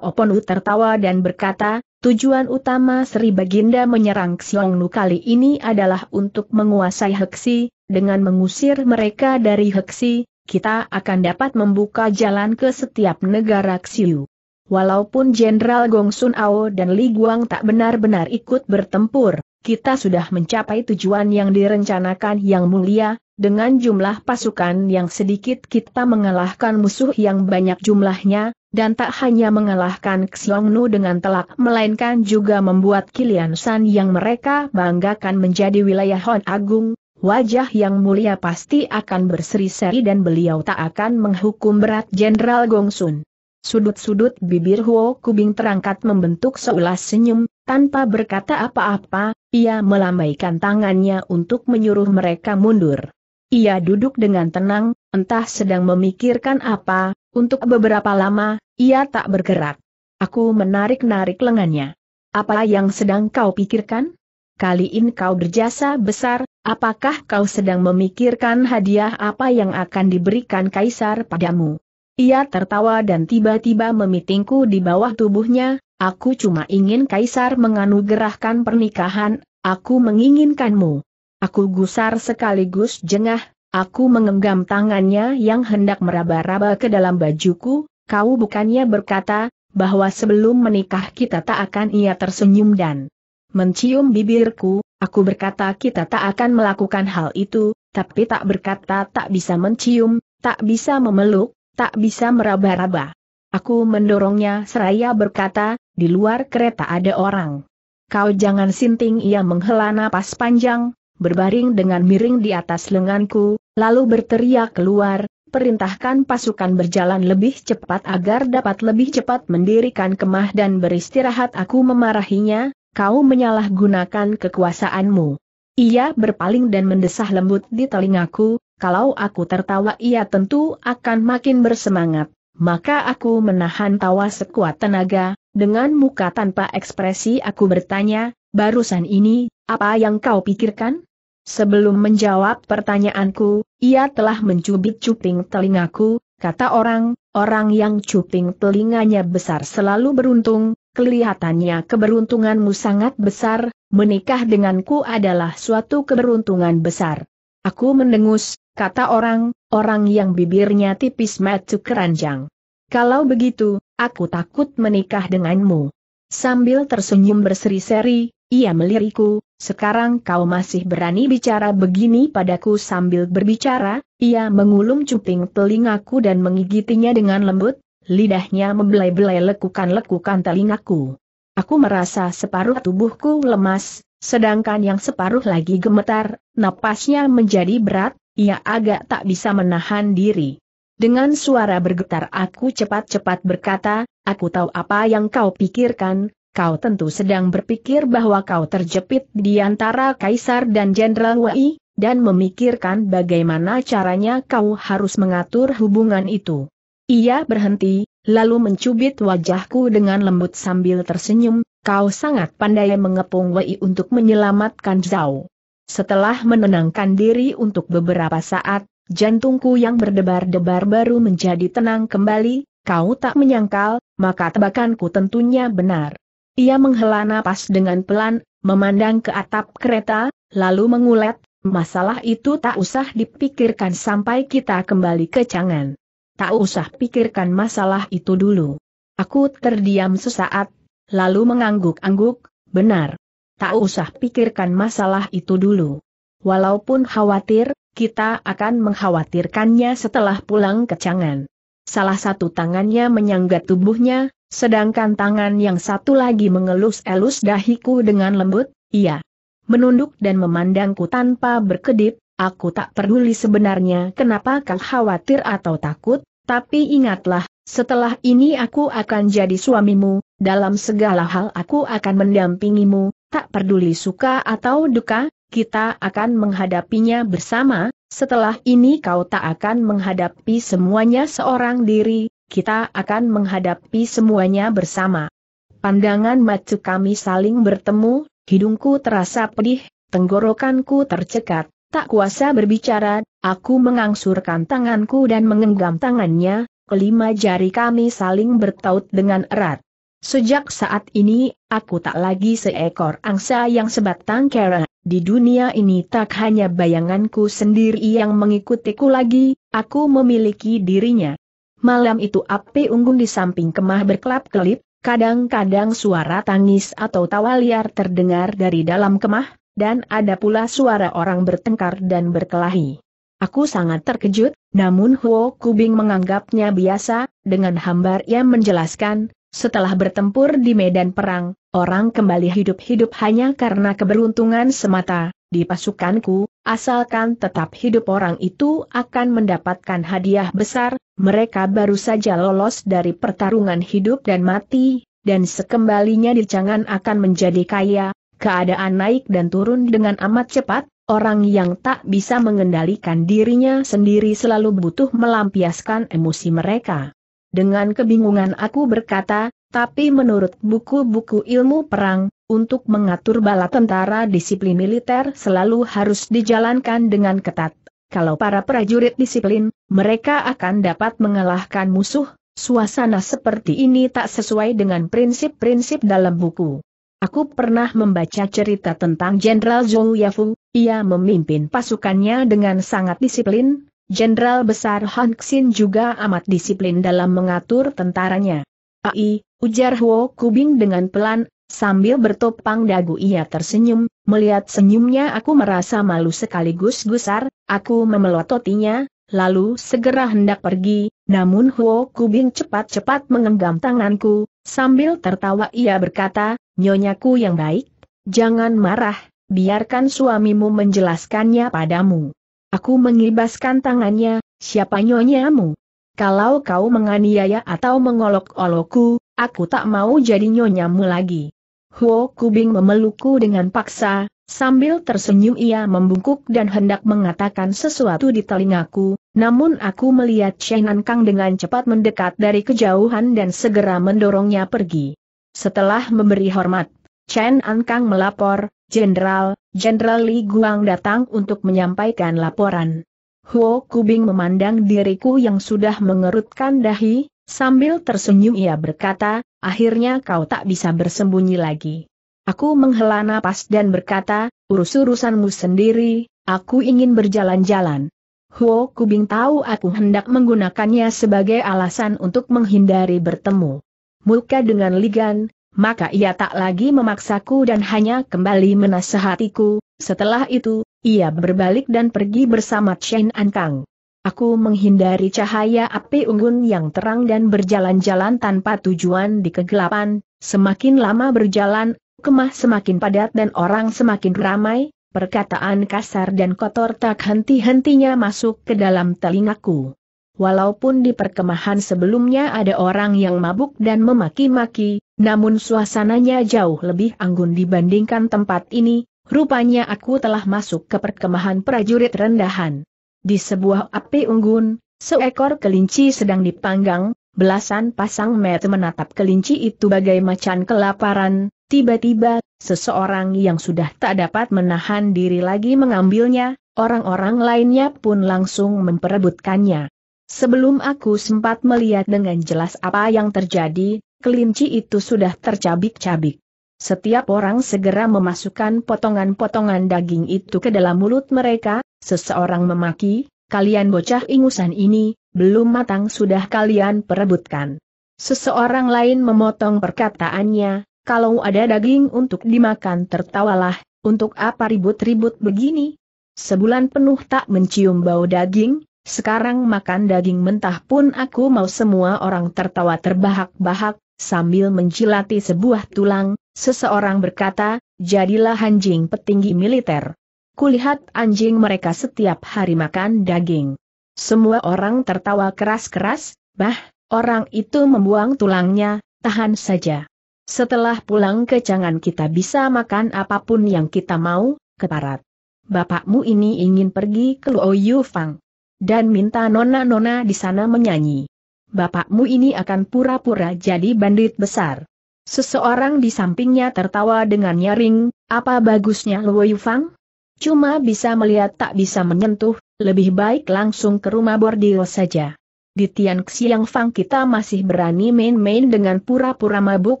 Ponu tertawa dan berkata, Tujuan utama Sri Baginda menyerang Xiongnu kali ini adalah untuk menguasai Heksi, dengan mengusir mereka dari Heksi, kita akan dapat membuka jalan ke setiap negara Xiu. Walaupun Jenderal Gong Sun Ao dan Li Guang tak benar-benar ikut bertempur, kita sudah mencapai tujuan yang direncanakan yang mulia, dengan jumlah pasukan yang sedikit kita mengalahkan musuh yang banyak jumlahnya, dan tak hanya mengalahkan Xiong dengan telak melainkan juga membuat Kilian San yang mereka banggakan menjadi wilayah Hon Agung, Wajah yang mulia pasti akan berseri-seri dan beliau tak akan menghukum berat Jenderal Gongsun. Sudut-sudut bibir Huo Kubing terangkat membentuk seulas senyum, tanpa berkata apa-apa, ia melambaikan tangannya untuk menyuruh mereka mundur. Ia duduk dengan tenang, entah sedang memikirkan apa, untuk beberapa lama, ia tak bergerak. Aku menarik-narik lengannya. Apa yang sedang kau pikirkan? Kali ini kau berjasa besar, apakah kau sedang memikirkan hadiah apa yang akan diberikan kaisar padamu? Ia tertawa dan tiba-tiba memitingku di bawah tubuhnya, aku cuma ingin kaisar menganugerahkan pernikahan, aku menginginkanmu. Aku gusar sekaligus jengah, Aku mengenggam tangannya yang hendak meraba-raba ke dalam bajuku, kau bukannya berkata, bahwa sebelum menikah kita tak akan ia tersenyum dan mencium bibirku, aku berkata kita tak akan melakukan hal itu, tapi tak berkata tak bisa mencium, tak bisa memeluk, tak bisa meraba-raba. Aku mendorongnya seraya berkata, di luar kereta ada orang. Kau jangan sinting ia menghela napas panjang, berbaring dengan miring di atas lenganku, Lalu berteriak keluar, perintahkan pasukan berjalan lebih cepat agar dapat lebih cepat mendirikan kemah dan beristirahat aku memarahinya, kau menyalahgunakan kekuasaanmu. Ia berpaling dan mendesah lembut di telingaku, kalau aku tertawa ia tentu akan makin bersemangat. Maka aku menahan tawa sekuat tenaga, dengan muka tanpa ekspresi aku bertanya, barusan ini, apa yang kau pikirkan? Sebelum menjawab pertanyaanku, ia telah mencubit cuping telingaku, kata orang, orang yang cuping telinganya besar selalu beruntung, kelihatannya keberuntunganmu sangat besar, menikah denganku adalah suatu keberuntungan besar. Aku mendengus, kata orang, orang yang bibirnya tipis matu keranjang. Kalau begitu, aku takut menikah denganmu. Sambil tersenyum berseri-seri, ia melirikku, sekarang kau masih berani bicara begini padaku sambil berbicara, ia mengulum cuping telingaku dan mengigitinya dengan lembut, lidahnya membelai-belai lekukan-lekukan telingaku. Aku merasa separuh tubuhku lemas, sedangkan yang separuh lagi gemetar, napasnya menjadi berat, ia agak tak bisa menahan diri. Dengan suara bergetar aku cepat-cepat berkata, aku tahu apa yang kau pikirkan, kau tentu sedang berpikir bahwa kau terjepit di antara Kaisar dan Jenderal Wei, dan memikirkan bagaimana caranya kau harus mengatur hubungan itu. Ia berhenti, lalu mencubit wajahku dengan lembut sambil tersenyum, kau sangat pandai mengepung Wei untuk menyelamatkan Zhao. Setelah menenangkan diri untuk beberapa saat, jantungku yang berdebar-debar baru menjadi tenang kembali, kau tak menyangkal, maka tebakanku tentunya benar. Ia menghela napas dengan pelan, memandang ke atap kereta, lalu mengulat, masalah itu tak usah dipikirkan sampai kita kembali ke Cangan. Tak usah pikirkan masalah itu dulu. Aku terdiam sesaat, lalu mengangguk-angguk, benar. Tak usah pikirkan masalah itu dulu. Walaupun khawatir, kita akan mengkhawatirkannya setelah pulang ke Cangan. Salah satu tangannya menyangga tubuhnya, Sedangkan tangan yang satu lagi mengelus-elus dahiku dengan lembut, ia Menunduk dan memandangku tanpa berkedip, aku tak peduli sebenarnya kenapa kau khawatir atau takut, tapi ingatlah, setelah ini aku akan jadi suamimu, dalam segala hal aku akan mendampingimu, tak peduli suka atau duka, kita akan menghadapinya bersama, setelah ini kau tak akan menghadapi semuanya seorang diri, kita akan menghadapi semuanya bersama. Pandangan mata kami saling bertemu, hidungku terasa pedih, tenggorokanku tercekat, tak kuasa berbicara, aku mengangsurkan tanganku dan mengenggam tangannya, kelima jari kami saling bertaut dengan erat. Sejak saat ini, aku tak lagi seekor angsa yang sebatang kera. Di dunia ini tak hanya bayanganku sendiri yang mengikutiku lagi, aku memiliki dirinya malam itu api unggun di samping kemah berkelap-kelip, kadang-kadang suara tangis atau tawa liar terdengar dari dalam kemah, dan ada pula suara orang bertengkar dan berkelahi. Aku sangat terkejut, namun Huo Kubing menganggapnya biasa, dengan hambar ia menjelaskan, setelah bertempur di medan perang, orang kembali hidup-hidup hanya karena keberuntungan semata, di pasukanku, asalkan tetap hidup orang itu akan mendapatkan hadiah besar, mereka baru saja lolos dari pertarungan hidup dan mati, dan sekembalinya di Cangan akan menjadi kaya, keadaan naik dan turun dengan amat cepat, orang yang tak bisa mengendalikan dirinya sendiri selalu butuh melampiaskan emosi mereka. Dengan kebingungan aku berkata, tapi menurut buku-buku ilmu perang, untuk mengatur bala tentara disiplin militer selalu harus dijalankan dengan ketat kalau para prajurit disiplin, mereka akan dapat mengalahkan musuh, suasana seperti ini tak sesuai dengan prinsip-prinsip dalam buku. Aku pernah membaca cerita tentang Jenderal Zhou Yafu, ia memimpin pasukannya dengan sangat disiplin, Jenderal Besar Han Xin juga amat disiplin dalam mengatur tentaranya. Ai, ujar Huo Kubing dengan pelan, Sambil bertopang dagu ia tersenyum, melihat senyumnya aku merasa malu sekaligus gusar, aku memelototinya, lalu segera hendak pergi, namun Huo Kubing cepat-cepat mengenggam tanganku, sambil tertawa ia berkata, Nyonyaku yang baik, jangan marah, biarkan suamimu menjelaskannya padamu. Aku mengibaskan tangannya, siapa nyonyamu? Kalau kau menganiaya atau mengolok-olokku, aku tak mau jadi nyonyamu lagi. Huo Kubing memelukku dengan paksa, sambil tersenyum ia membungkuk dan hendak mengatakan sesuatu di telingaku, namun aku melihat Shenan Kang dengan cepat mendekat dari kejauhan dan segera mendorongnya pergi. Setelah memberi hormat, Chen Ankang melapor, Jenderal, Jenderal Li Guang datang untuk menyampaikan laporan. Huo Kubing memandang diriku yang sudah mengerutkan dahi, sambil tersenyum ia berkata, Akhirnya kau tak bisa bersembunyi lagi. Aku menghela napas dan berkata, urus-urusanmu sendiri, aku ingin berjalan-jalan. Huo Kubing tahu aku hendak menggunakannya sebagai alasan untuk menghindari bertemu. Muka dengan ligan, maka ia tak lagi memaksaku dan hanya kembali menasehatiku, setelah itu, ia berbalik dan pergi bersama Chen Ankang. Aku menghindari cahaya api unggun yang terang dan berjalan-jalan tanpa tujuan di kegelapan, semakin lama berjalan, kemah semakin padat dan orang semakin ramai, perkataan kasar dan kotor tak henti-hentinya masuk ke dalam telingaku. Walaupun di perkemahan sebelumnya ada orang yang mabuk dan memaki-maki, namun suasananya jauh lebih anggun dibandingkan tempat ini, rupanya aku telah masuk ke perkemahan prajurit rendahan. Di sebuah api unggun, seekor kelinci sedang dipanggang, belasan pasang mata menatap kelinci itu bagai macan kelaparan, tiba-tiba, seseorang yang sudah tak dapat menahan diri lagi mengambilnya, orang-orang lainnya pun langsung memperebutkannya. Sebelum aku sempat melihat dengan jelas apa yang terjadi, kelinci itu sudah tercabik-cabik. Setiap orang segera memasukkan potongan-potongan daging itu ke dalam mulut mereka, Seseorang memaki, kalian bocah ingusan ini, belum matang sudah kalian perebutkan. Seseorang lain memotong perkataannya, kalau ada daging untuk dimakan tertawalah, untuk apa ribut-ribut begini? Sebulan penuh tak mencium bau daging, sekarang makan daging mentah pun aku mau semua orang tertawa terbahak-bahak, sambil menjilati sebuah tulang, seseorang berkata, jadilah anjing petinggi militer. Kulihat anjing mereka setiap hari makan daging. Semua orang tertawa keras-keras, bah, orang itu membuang tulangnya, tahan saja. Setelah pulang ke jangan kita bisa makan apapun yang kita mau, keparat. Bapakmu ini ingin pergi ke Luo Fang Dan minta nona-nona di sana menyanyi. Bapakmu ini akan pura-pura jadi bandit besar. Seseorang di sampingnya tertawa dengan nyaring, apa bagusnya Luo Fang? Cuma bisa melihat tak bisa menyentuh, lebih baik langsung ke rumah Bordio saja. Di Tian Xiang Fang kita masih berani main-main dengan pura-pura mabuk,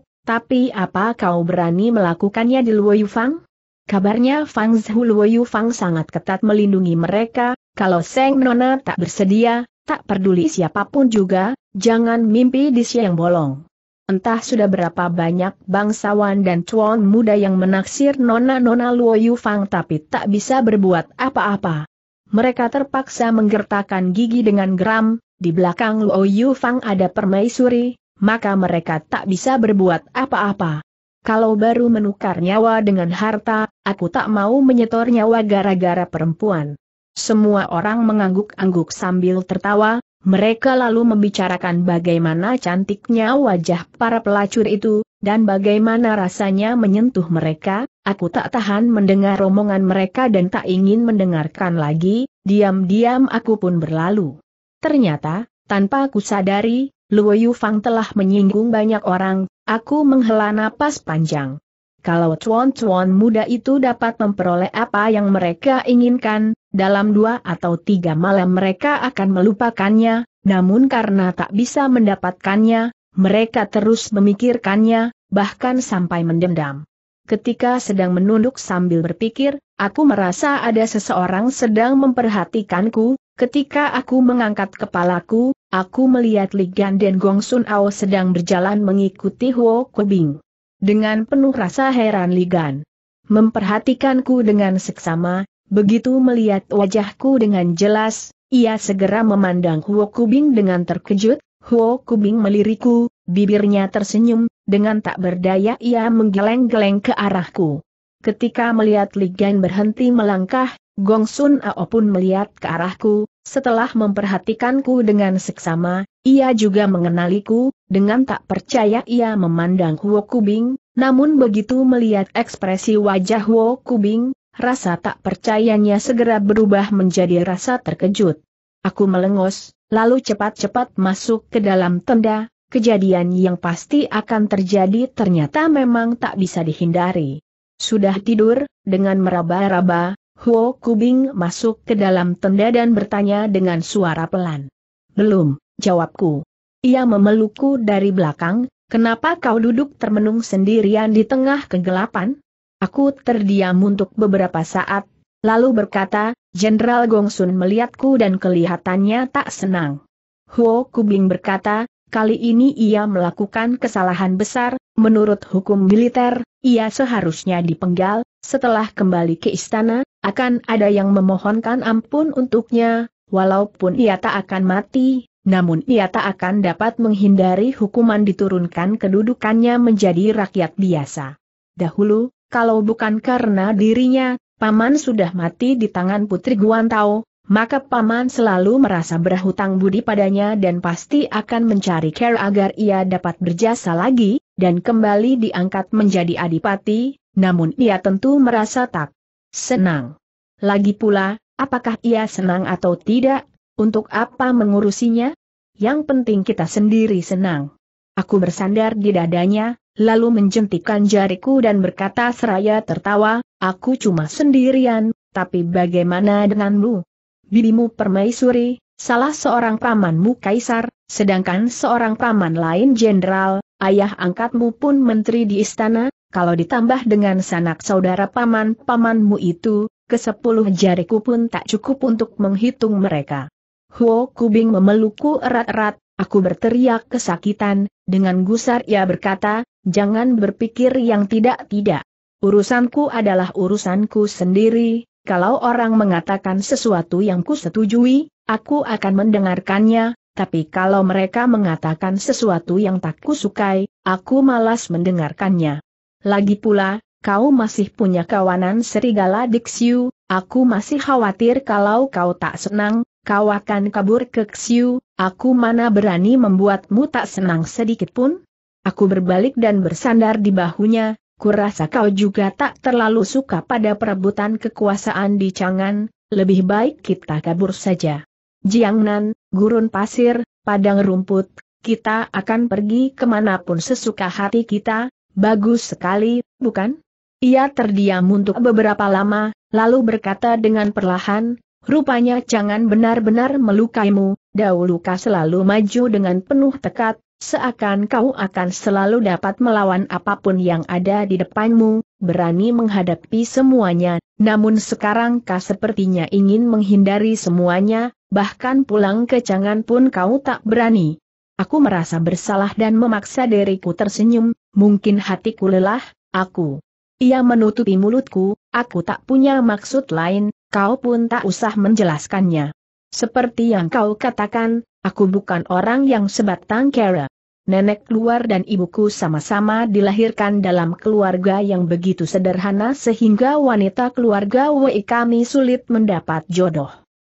tapi apa kau berani melakukannya di Luoyu Fang? Kabarnya Fang Zhu Luoyu Fang sangat ketat melindungi mereka, kalau Seng Nona tak bersedia, tak peduli siapapun juga, jangan mimpi di siang bolong. Entah sudah berapa banyak bangsawan dan cuan muda yang menaksir nona-nona Luo Yufang tapi tak bisa berbuat apa-apa. Mereka terpaksa menggertakkan gigi dengan geram, di belakang Luo Yufang ada permaisuri, maka mereka tak bisa berbuat apa-apa. Kalau baru menukar nyawa dengan harta, aku tak mau menyetor nyawa gara-gara perempuan. Semua orang mengangguk-angguk sambil tertawa, mereka lalu membicarakan bagaimana cantiknya wajah para pelacur itu, dan bagaimana rasanya menyentuh mereka, aku tak tahan mendengar romongan mereka dan tak ingin mendengarkan lagi, diam-diam aku pun berlalu. Ternyata, tanpa aku sadari, Luo Yufang telah menyinggung banyak orang, aku menghela napas panjang. Kalau cuan-cuan muda itu dapat memperoleh apa yang mereka inginkan, dalam dua atau tiga malam mereka akan melupakannya, namun karena tak bisa mendapatkannya, mereka terus memikirkannya, bahkan sampai mendendam. Ketika sedang menunduk sambil berpikir, aku merasa ada seseorang sedang memperhatikanku, ketika aku mengangkat kepalaku, aku melihat Ligan dan Gong Sun Ao sedang berjalan mengikuti Huo Kebing. Dengan penuh rasa heran Ligan memperhatikanku dengan seksama, Begitu melihat wajahku dengan jelas, ia segera memandang Huo Kubing dengan terkejut, Huo Kubing meliriku, bibirnya tersenyum, dengan tak berdaya ia menggeleng-geleng ke arahku. Ketika melihat Ligan berhenti melangkah, Gong Sun Ao pun melihat ke arahku, setelah memperhatikanku dengan seksama, ia juga mengenaliku, dengan tak percaya ia memandang Huo Kubing, namun begitu melihat ekspresi wajah Huo Kubing, rasa tak percayanya segera berubah menjadi rasa terkejut. Aku melengos, lalu cepat-cepat masuk ke dalam tenda, kejadian yang pasti akan terjadi ternyata memang tak bisa dihindari. Sudah tidur, dengan meraba-raba, Huo Kubing masuk ke dalam tenda dan bertanya dengan suara pelan. Belum, jawabku. Ia memelukku dari belakang, kenapa kau duduk termenung sendirian di tengah kegelapan? Aku terdiam untuk beberapa saat, lalu berkata, Jenderal Gongsun melihatku dan kelihatannya tak senang. Huo Kubing berkata, kali ini ia melakukan kesalahan besar, menurut hukum militer, ia seharusnya dipenggal, setelah kembali ke istana, akan ada yang memohonkan ampun untuknya, walaupun ia tak akan mati, namun ia tak akan dapat menghindari hukuman diturunkan kedudukannya menjadi rakyat biasa. Dahulu, kalau bukan karena dirinya, Paman sudah mati di tangan Putri Guantau, maka Paman selalu merasa berhutang budi padanya dan pasti akan mencari care agar ia dapat berjasa lagi, dan kembali diangkat menjadi adipati, namun ia tentu merasa tak senang. Lagi pula, apakah ia senang atau tidak, untuk apa mengurusinya? Yang penting kita sendiri senang. Aku bersandar di dadanya, lalu menjentikkan jariku dan berkata seraya tertawa, aku cuma sendirian, tapi bagaimana denganmu? Bibimu permaisuri, salah seorang pamanmu kaisar, sedangkan seorang paman lain jenderal, ayah angkatmu pun menteri di istana, kalau ditambah dengan sanak saudara paman-pamanmu itu, kesepuluh jariku pun tak cukup untuk menghitung mereka. Huo Kubing memelukku erat-erat, Aku berteriak kesakitan, dengan gusar ia berkata, jangan berpikir yang tidak-tidak. Urusanku adalah urusanku sendiri, kalau orang mengatakan sesuatu yang ku setujui, aku akan mendengarkannya, tapi kalau mereka mengatakan sesuatu yang tak kusukai, aku malas mendengarkannya. Lagi pula, kau masih punya kawanan serigala Dixiu, aku masih khawatir kalau kau tak senang, kau akan kabur ke Xiu, aku mana berani membuatmu tak senang sedikit pun? Aku berbalik dan bersandar di bahunya, kurasa kau juga tak terlalu suka pada perebutan kekuasaan di Changan, lebih baik kita kabur saja. Jiangnan, gurun pasir, padang rumput, kita akan pergi kemanapun sesuka hati kita, bagus sekali, bukan? Ia terdiam untuk beberapa lama, lalu berkata dengan perlahan, Rupanya jangan benar-benar melukaimu, dahulu kau selalu maju dengan penuh tekad, seakan kau akan selalu dapat melawan apapun yang ada di depanmu, berani menghadapi semuanya, namun sekarang kau sepertinya ingin menghindari semuanya, bahkan pulang ke jangan pun kau tak berani. Aku merasa bersalah dan memaksa diriku tersenyum, mungkin hatiku lelah, aku. Ia menutupi mulutku, Aku tak punya maksud lain, kau pun tak usah menjelaskannya. Seperti yang kau katakan, aku bukan orang yang sebatang kera. Nenek luar dan ibuku sama-sama dilahirkan dalam keluarga yang begitu sederhana sehingga wanita keluarga woi kami sulit mendapat jodoh.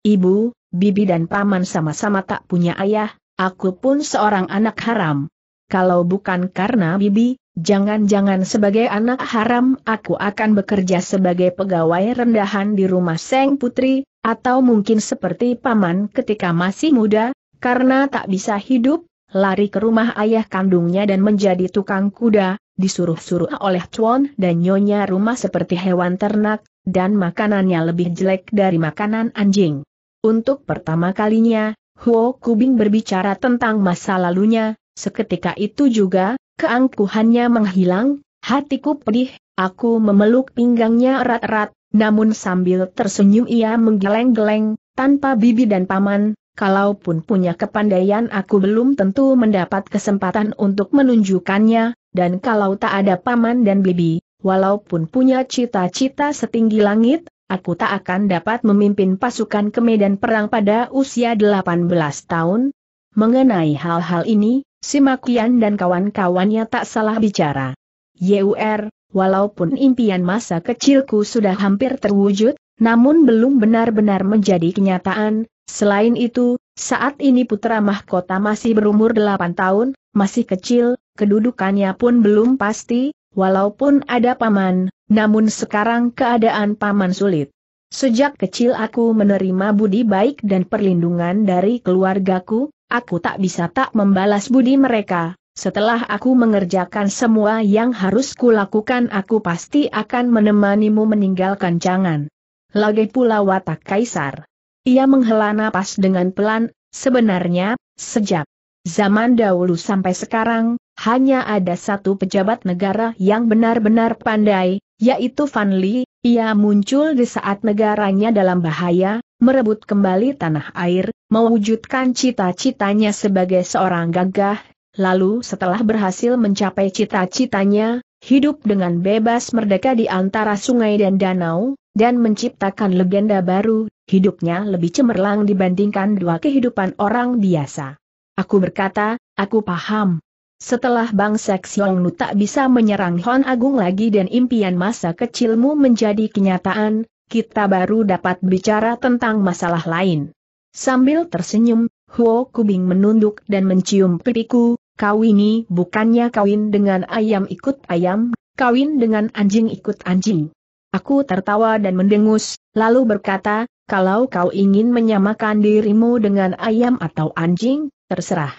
Ibu, bibi dan paman sama-sama tak punya ayah, aku pun seorang anak haram. Kalau bukan karena bibi, Jangan-jangan sebagai anak haram aku akan bekerja sebagai pegawai rendahan di rumah Seng Putri, atau mungkin seperti paman ketika masih muda, karena tak bisa hidup, lari ke rumah ayah kandungnya dan menjadi tukang kuda, disuruh-suruh oleh Chuan dan nyonya rumah seperti hewan ternak, dan makanannya lebih jelek dari makanan anjing. Untuk pertama kalinya, Huo Kubing berbicara tentang masa lalunya, seketika itu juga, keangkuhannya menghilang, hatiku pedih, aku memeluk pinggangnya erat-erat, namun sambil tersenyum ia menggeleng-geleng, tanpa bibi dan paman, kalaupun punya kepandaian aku belum tentu mendapat kesempatan untuk menunjukkannya, dan kalau tak ada paman dan bibi, walaupun punya cita-cita setinggi langit, aku tak akan dapat memimpin pasukan ke medan perang pada usia 18 tahun. Mengenai hal-hal ini, Simakian dan kawan-kawannya tak salah bicara. Yur, walaupun impian masa kecilku sudah hampir terwujud, namun belum benar-benar menjadi kenyataan, selain itu, saat ini putra mahkota masih berumur 8 tahun, masih kecil, kedudukannya pun belum pasti, walaupun ada paman, namun sekarang keadaan paman sulit. Sejak kecil aku menerima budi baik dan perlindungan dari keluargaku, Aku tak bisa tak membalas budi mereka, setelah aku mengerjakan semua yang harus kulakukan aku pasti akan menemanimu meninggalkan jangan. Lagi pula watak kaisar. Ia menghela napas dengan pelan, sebenarnya, sejak zaman dahulu sampai sekarang, hanya ada satu pejabat negara yang benar-benar pandai, yaitu Van Li, ia muncul di saat negaranya dalam bahaya, merebut kembali tanah air, mewujudkan cita-citanya sebagai seorang gagah, lalu setelah berhasil mencapai cita-citanya, hidup dengan bebas merdeka di antara sungai dan danau, dan menciptakan legenda baru, hidupnya lebih cemerlang dibandingkan dua kehidupan orang biasa. Aku berkata, aku paham. Setelah Bang Seksiongnu tak bisa menyerang Hon Agung lagi dan impian masa kecilmu menjadi kenyataan, kita baru dapat bicara tentang masalah lain. Sambil tersenyum, Huo Kubing menunduk dan mencium pipiku, kau ini bukannya kawin dengan ayam ikut ayam, kawin dengan anjing ikut anjing. Aku tertawa dan mendengus, lalu berkata, kalau kau ingin menyamakan dirimu dengan ayam atau anjing, terserah.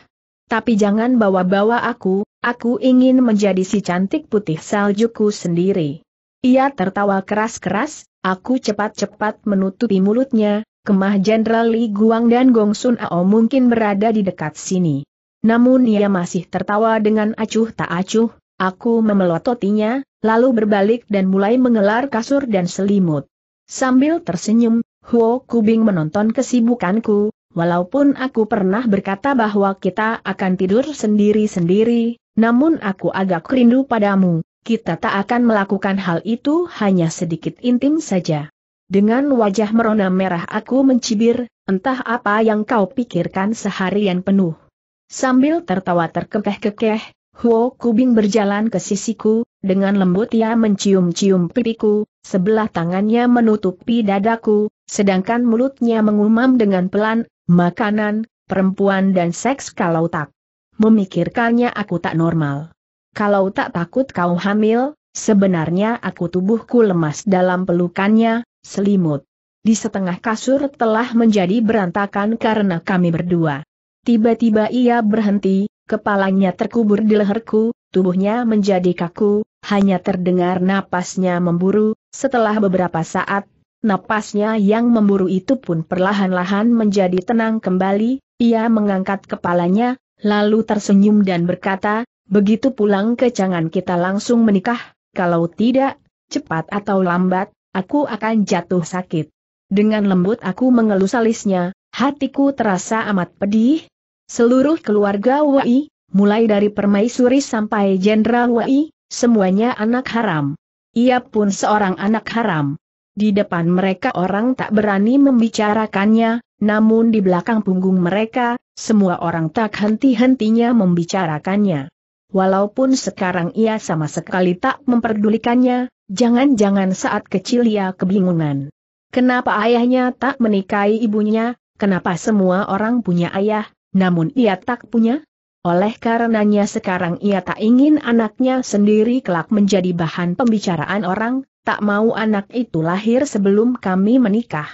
Tapi jangan bawa-bawa aku, aku ingin menjadi si cantik putih saljuku sendiri. Ia tertawa keras-keras, aku cepat-cepat menutupi mulutnya, kemah Jenderal Li Guang dan Gong Sun Ao mungkin berada di dekat sini. Namun ia masih tertawa dengan acuh tak acuh, aku memelototinya, lalu berbalik dan mulai mengelar kasur dan selimut. Sambil tersenyum, Huo Kubing menonton kesibukanku, walaupun aku pernah berkata bahwa kita akan tidur sendiri-sendiri, namun aku agak rindu padamu, kita tak akan melakukan hal itu hanya sedikit intim saja. Dengan wajah merona merah aku mencibir, entah apa yang kau pikirkan seharian penuh. Sambil tertawa terkekeh-kekeh, Huo Kubing berjalan ke sisiku, dengan lembut ia mencium-cium pipiku, sebelah tangannya menutupi dadaku, sedangkan mulutnya mengumam dengan pelan, makanan, perempuan dan seks kalau tak. Memikirkannya aku tak normal. Kalau tak takut kau hamil, sebenarnya aku tubuhku lemas dalam pelukannya, selimut. Di setengah kasur telah menjadi berantakan karena kami berdua. Tiba-tiba ia berhenti, kepalanya terkubur di leherku, tubuhnya menjadi kaku, hanya terdengar napasnya memburu, setelah beberapa saat, napasnya yang memburu itu pun perlahan-lahan menjadi tenang kembali, ia mengangkat kepalanya, lalu tersenyum dan berkata, begitu pulang ke jangan kita langsung menikah, kalau tidak, cepat atau lambat, aku akan jatuh sakit. Dengan lembut aku mengelus alisnya, hatiku terasa amat pedih. Seluruh keluarga Wai, mulai dari permaisuri sampai jenderal Wai, semuanya anak haram. Ia pun seorang anak haram. Di depan mereka orang tak berani membicarakannya, namun di belakang punggung mereka, semua orang tak henti-hentinya membicarakannya. Walaupun sekarang ia sama sekali tak memperdulikannya, Jangan-jangan saat kecil ia kebingungan. Kenapa ayahnya tak menikahi ibunya, kenapa semua orang punya ayah, namun ia tak punya? Oleh karenanya sekarang ia tak ingin anaknya sendiri kelak menjadi bahan pembicaraan orang, tak mau anak itu lahir sebelum kami menikah.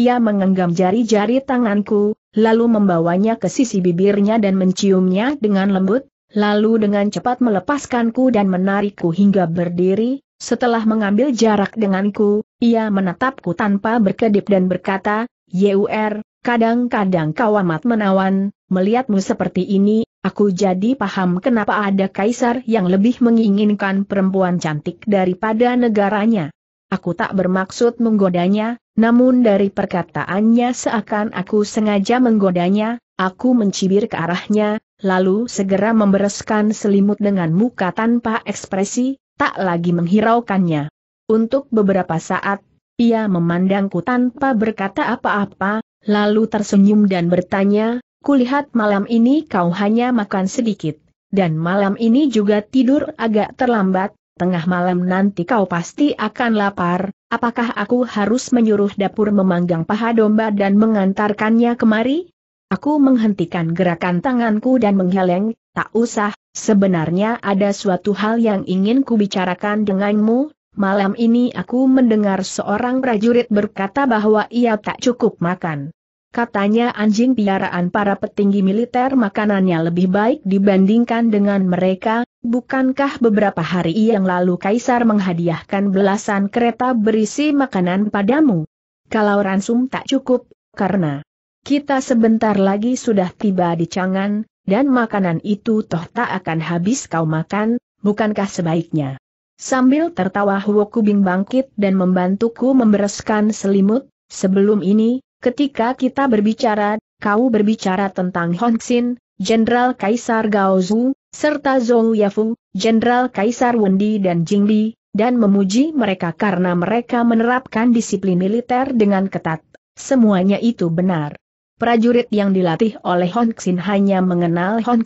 Ia mengenggam jari-jari tanganku, lalu membawanya ke sisi bibirnya dan menciumnya dengan lembut, lalu dengan cepat melepaskanku dan menarikku hingga berdiri, setelah mengambil jarak denganku, ia menatapku tanpa berkedip dan berkata, Yur, kadang-kadang kau amat menawan, melihatmu seperti ini, aku jadi paham kenapa ada kaisar yang lebih menginginkan perempuan cantik daripada negaranya. Aku tak bermaksud menggodanya, namun dari perkataannya seakan aku sengaja menggodanya, aku mencibir ke arahnya, lalu segera membereskan selimut dengan muka tanpa ekspresi, tak lagi menghiraukannya. Untuk beberapa saat, ia memandangku tanpa berkata apa-apa, lalu tersenyum dan bertanya, kulihat malam ini kau hanya makan sedikit, dan malam ini juga tidur agak terlambat, tengah malam nanti kau pasti akan lapar, apakah aku harus menyuruh dapur memanggang paha domba dan mengantarkannya kemari? Aku menghentikan gerakan tanganku dan menghaleng, tak usah, Sebenarnya ada suatu hal yang ingin kubicarakan denganmu, malam ini aku mendengar seorang prajurit berkata bahwa ia tak cukup makan. Katanya anjing piaraan para petinggi militer makanannya lebih baik dibandingkan dengan mereka, bukankah beberapa hari yang lalu Kaisar menghadiahkan belasan kereta berisi makanan padamu? Kalau ransum tak cukup, karena kita sebentar lagi sudah tiba di Chang'an dan makanan itu toh tak akan habis kau makan, bukankah sebaiknya? Sambil tertawa Bing bangkit dan membantuku membereskan selimut, sebelum ini, ketika kita berbicara, kau berbicara tentang Hongxin, Jenderal Kaisar Gaozu, serta Zhou Yafu, Jenderal Kaisar Wendi dan Jingli, dan memuji mereka karena mereka menerapkan disiplin militer dengan ketat. Semuanya itu benar. Prajurit yang dilatih oleh Hong hanya mengenal Hong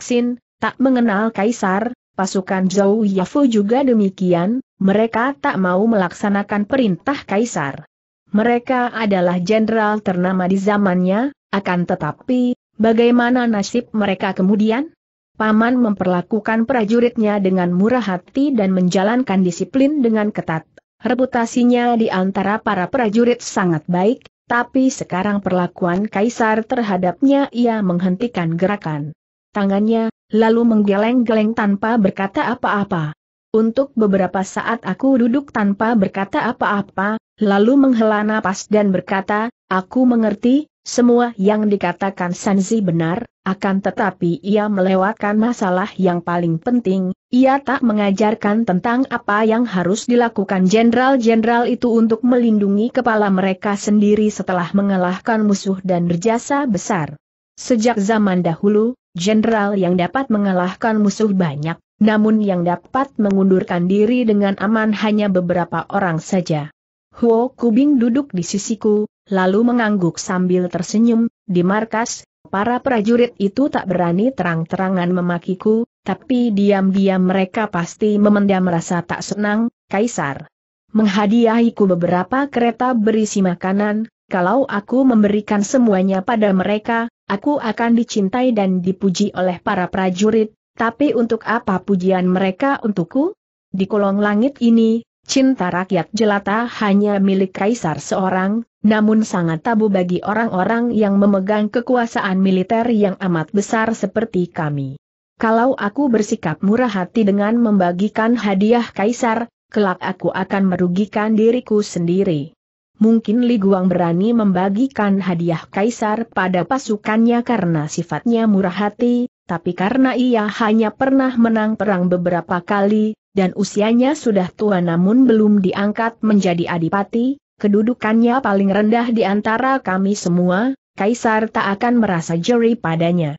tak mengenal Kaisar, pasukan Zhou Yafu juga demikian, mereka tak mau melaksanakan perintah Kaisar. Mereka adalah jenderal ternama di zamannya, akan tetapi, bagaimana nasib mereka kemudian? Paman memperlakukan prajuritnya dengan murah hati dan menjalankan disiplin dengan ketat. Reputasinya di antara para prajurit sangat baik, tapi sekarang perlakuan kaisar terhadapnya ia menghentikan gerakan tangannya, lalu menggeleng-geleng tanpa berkata apa-apa. Untuk beberapa saat aku duduk tanpa berkata apa-apa, lalu menghela napas dan berkata, aku mengerti, semua yang dikatakan Sanzi benar, akan tetapi ia melewatkan masalah yang paling penting, ia tak mengajarkan tentang apa yang harus dilakukan jenderal-jenderal itu untuk melindungi kepala mereka sendiri setelah mengalahkan musuh dan berjasa besar. Sejak zaman dahulu, jenderal yang dapat mengalahkan musuh banyak, namun yang dapat mengundurkan diri dengan aman hanya beberapa orang saja. Huo Kubing duduk di sisiku, lalu mengangguk sambil tersenyum, di markas, para prajurit itu tak berani terang-terangan memakiku, tapi diam-diam mereka pasti memendam rasa tak senang, Kaisar. Menghadiahiku beberapa kereta berisi makanan, kalau aku memberikan semuanya pada mereka, aku akan dicintai dan dipuji oleh para prajurit, tapi untuk apa pujian mereka untukku? Di kolong langit ini, cinta rakyat jelata hanya milik kaisar seorang, namun sangat tabu bagi orang-orang yang memegang kekuasaan militer yang amat besar seperti kami. Kalau aku bersikap murah hati dengan membagikan hadiah kaisar, kelak aku akan merugikan diriku sendiri. Mungkin Li Guang berani membagikan hadiah kaisar pada pasukannya karena sifatnya murah hati, tapi karena ia hanya pernah menang perang beberapa kali, dan usianya sudah tua namun belum diangkat menjadi adipati, kedudukannya paling rendah di antara kami semua, Kaisar tak akan merasa jeri padanya.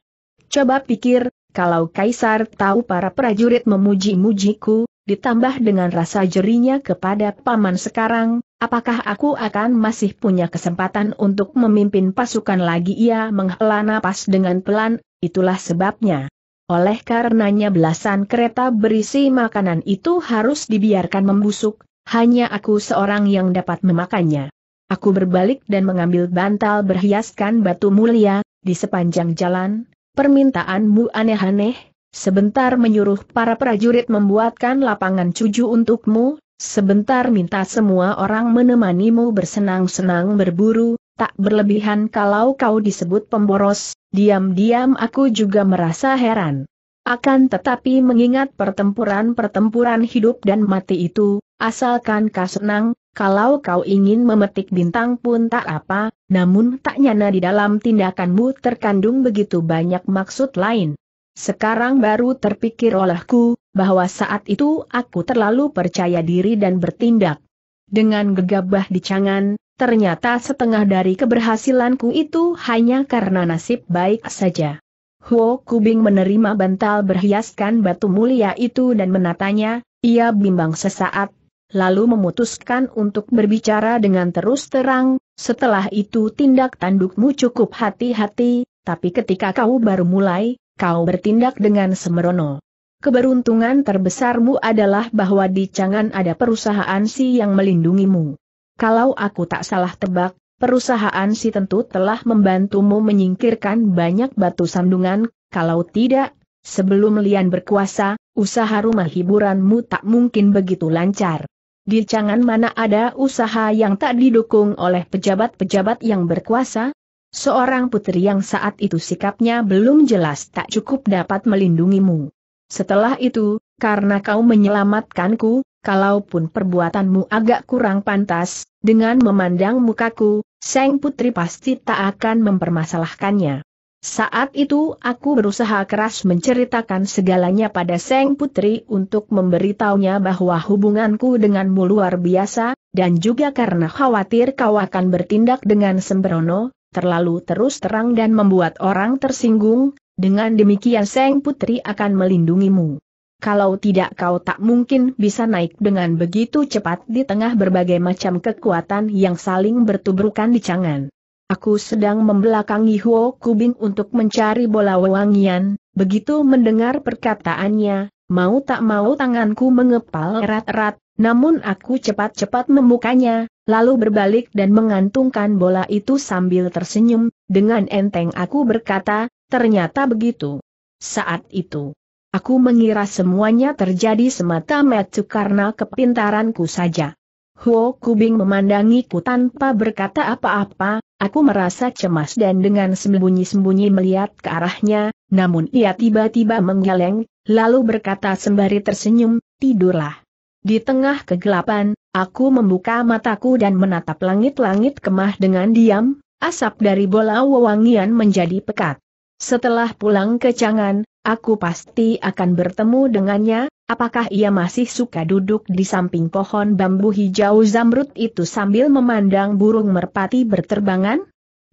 Coba pikir, kalau Kaisar tahu para prajurit memuji-mujiku, ditambah dengan rasa jerinya kepada paman sekarang, apakah aku akan masih punya kesempatan untuk memimpin pasukan lagi ia menghela napas dengan pelan, itulah sebabnya. Oleh karenanya belasan kereta berisi makanan itu harus dibiarkan membusuk, hanya aku seorang yang dapat memakannya. Aku berbalik dan mengambil bantal berhiaskan batu mulia, di sepanjang jalan, permintaanmu aneh-aneh, sebentar menyuruh para prajurit membuatkan lapangan cuju untukmu, sebentar minta semua orang menemanimu bersenang-senang berburu, tak berlebihan kalau kau disebut pemboros, diam-diam aku juga merasa heran. Akan tetapi mengingat pertempuran-pertempuran hidup dan mati itu, Asalkan kau senang, kalau kau ingin memetik bintang pun tak apa, namun tak nyana di dalam tindakanmu terkandung begitu banyak maksud lain. Sekarang baru terpikir olehku, bahwa saat itu aku terlalu percaya diri dan bertindak. Dengan gegabah di cangan, ternyata setengah dari keberhasilanku itu hanya karena nasib baik saja. Huo Kubing menerima bantal berhiaskan batu mulia itu dan menatanya, ia bimbang sesaat, lalu memutuskan untuk berbicara dengan terus terang, setelah itu tindak tandukmu cukup hati-hati, tapi ketika kau baru mulai, kau bertindak dengan semerono. Keberuntungan terbesarmu adalah bahwa di Cangan ada perusahaan si yang melindungimu. Kalau aku tak salah tebak, perusahaan si tentu telah membantumu menyingkirkan banyak batu sandungan, kalau tidak, sebelum Lian berkuasa, usaha rumah hiburanmu tak mungkin begitu lancar. Di cangan mana ada usaha yang tak didukung oleh pejabat-pejabat yang berkuasa? Seorang putri yang saat itu sikapnya belum jelas tak cukup dapat melindungimu. Setelah itu, karena kau menyelamatkanku, kalaupun perbuatanmu agak kurang pantas, dengan memandang mukaku, sang Putri pasti tak akan mempermasalahkannya. Saat itu aku berusaha keras menceritakan segalanya pada Seng Putri untuk memberitahunya bahwa hubunganku denganmu luar biasa, dan juga karena khawatir kau akan bertindak dengan sembrono, terlalu terus terang dan membuat orang tersinggung, dengan demikian Seng Putri akan melindungimu. Kalau tidak kau tak mungkin bisa naik dengan begitu cepat di tengah berbagai macam kekuatan yang saling bertubrukan di cangan. Aku sedang membelakangi Huo Kubing untuk mencari bola wewangian, begitu mendengar perkataannya, mau tak mau tanganku mengepal erat-erat, namun aku cepat-cepat membukanya, lalu berbalik dan mengantungkan bola itu sambil tersenyum, dengan enteng aku berkata, ternyata begitu. Saat itu, aku mengira semuanya terjadi semata-mata karena kepintaranku saja. Huo Kubing memandangiku tanpa berkata apa-apa, Aku merasa cemas dan dengan sembunyi-sembunyi melihat ke arahnya, namun ia tiba-tiba menggeleng, lalu berkata sembari tersenyum, tidurlah. Di tengah kegelapan, aku membuka mataku dan menatap langit-langit kemah dengan diam, asap dari bola wewangian menjadi pekat. Setelah pulang ke Cangan, aku pasti akan bertemu dengannya, Apakah ia masih suka duduk di samping pohon bambu hijau zamrud itu sambil memandang burung merpati berterbangan?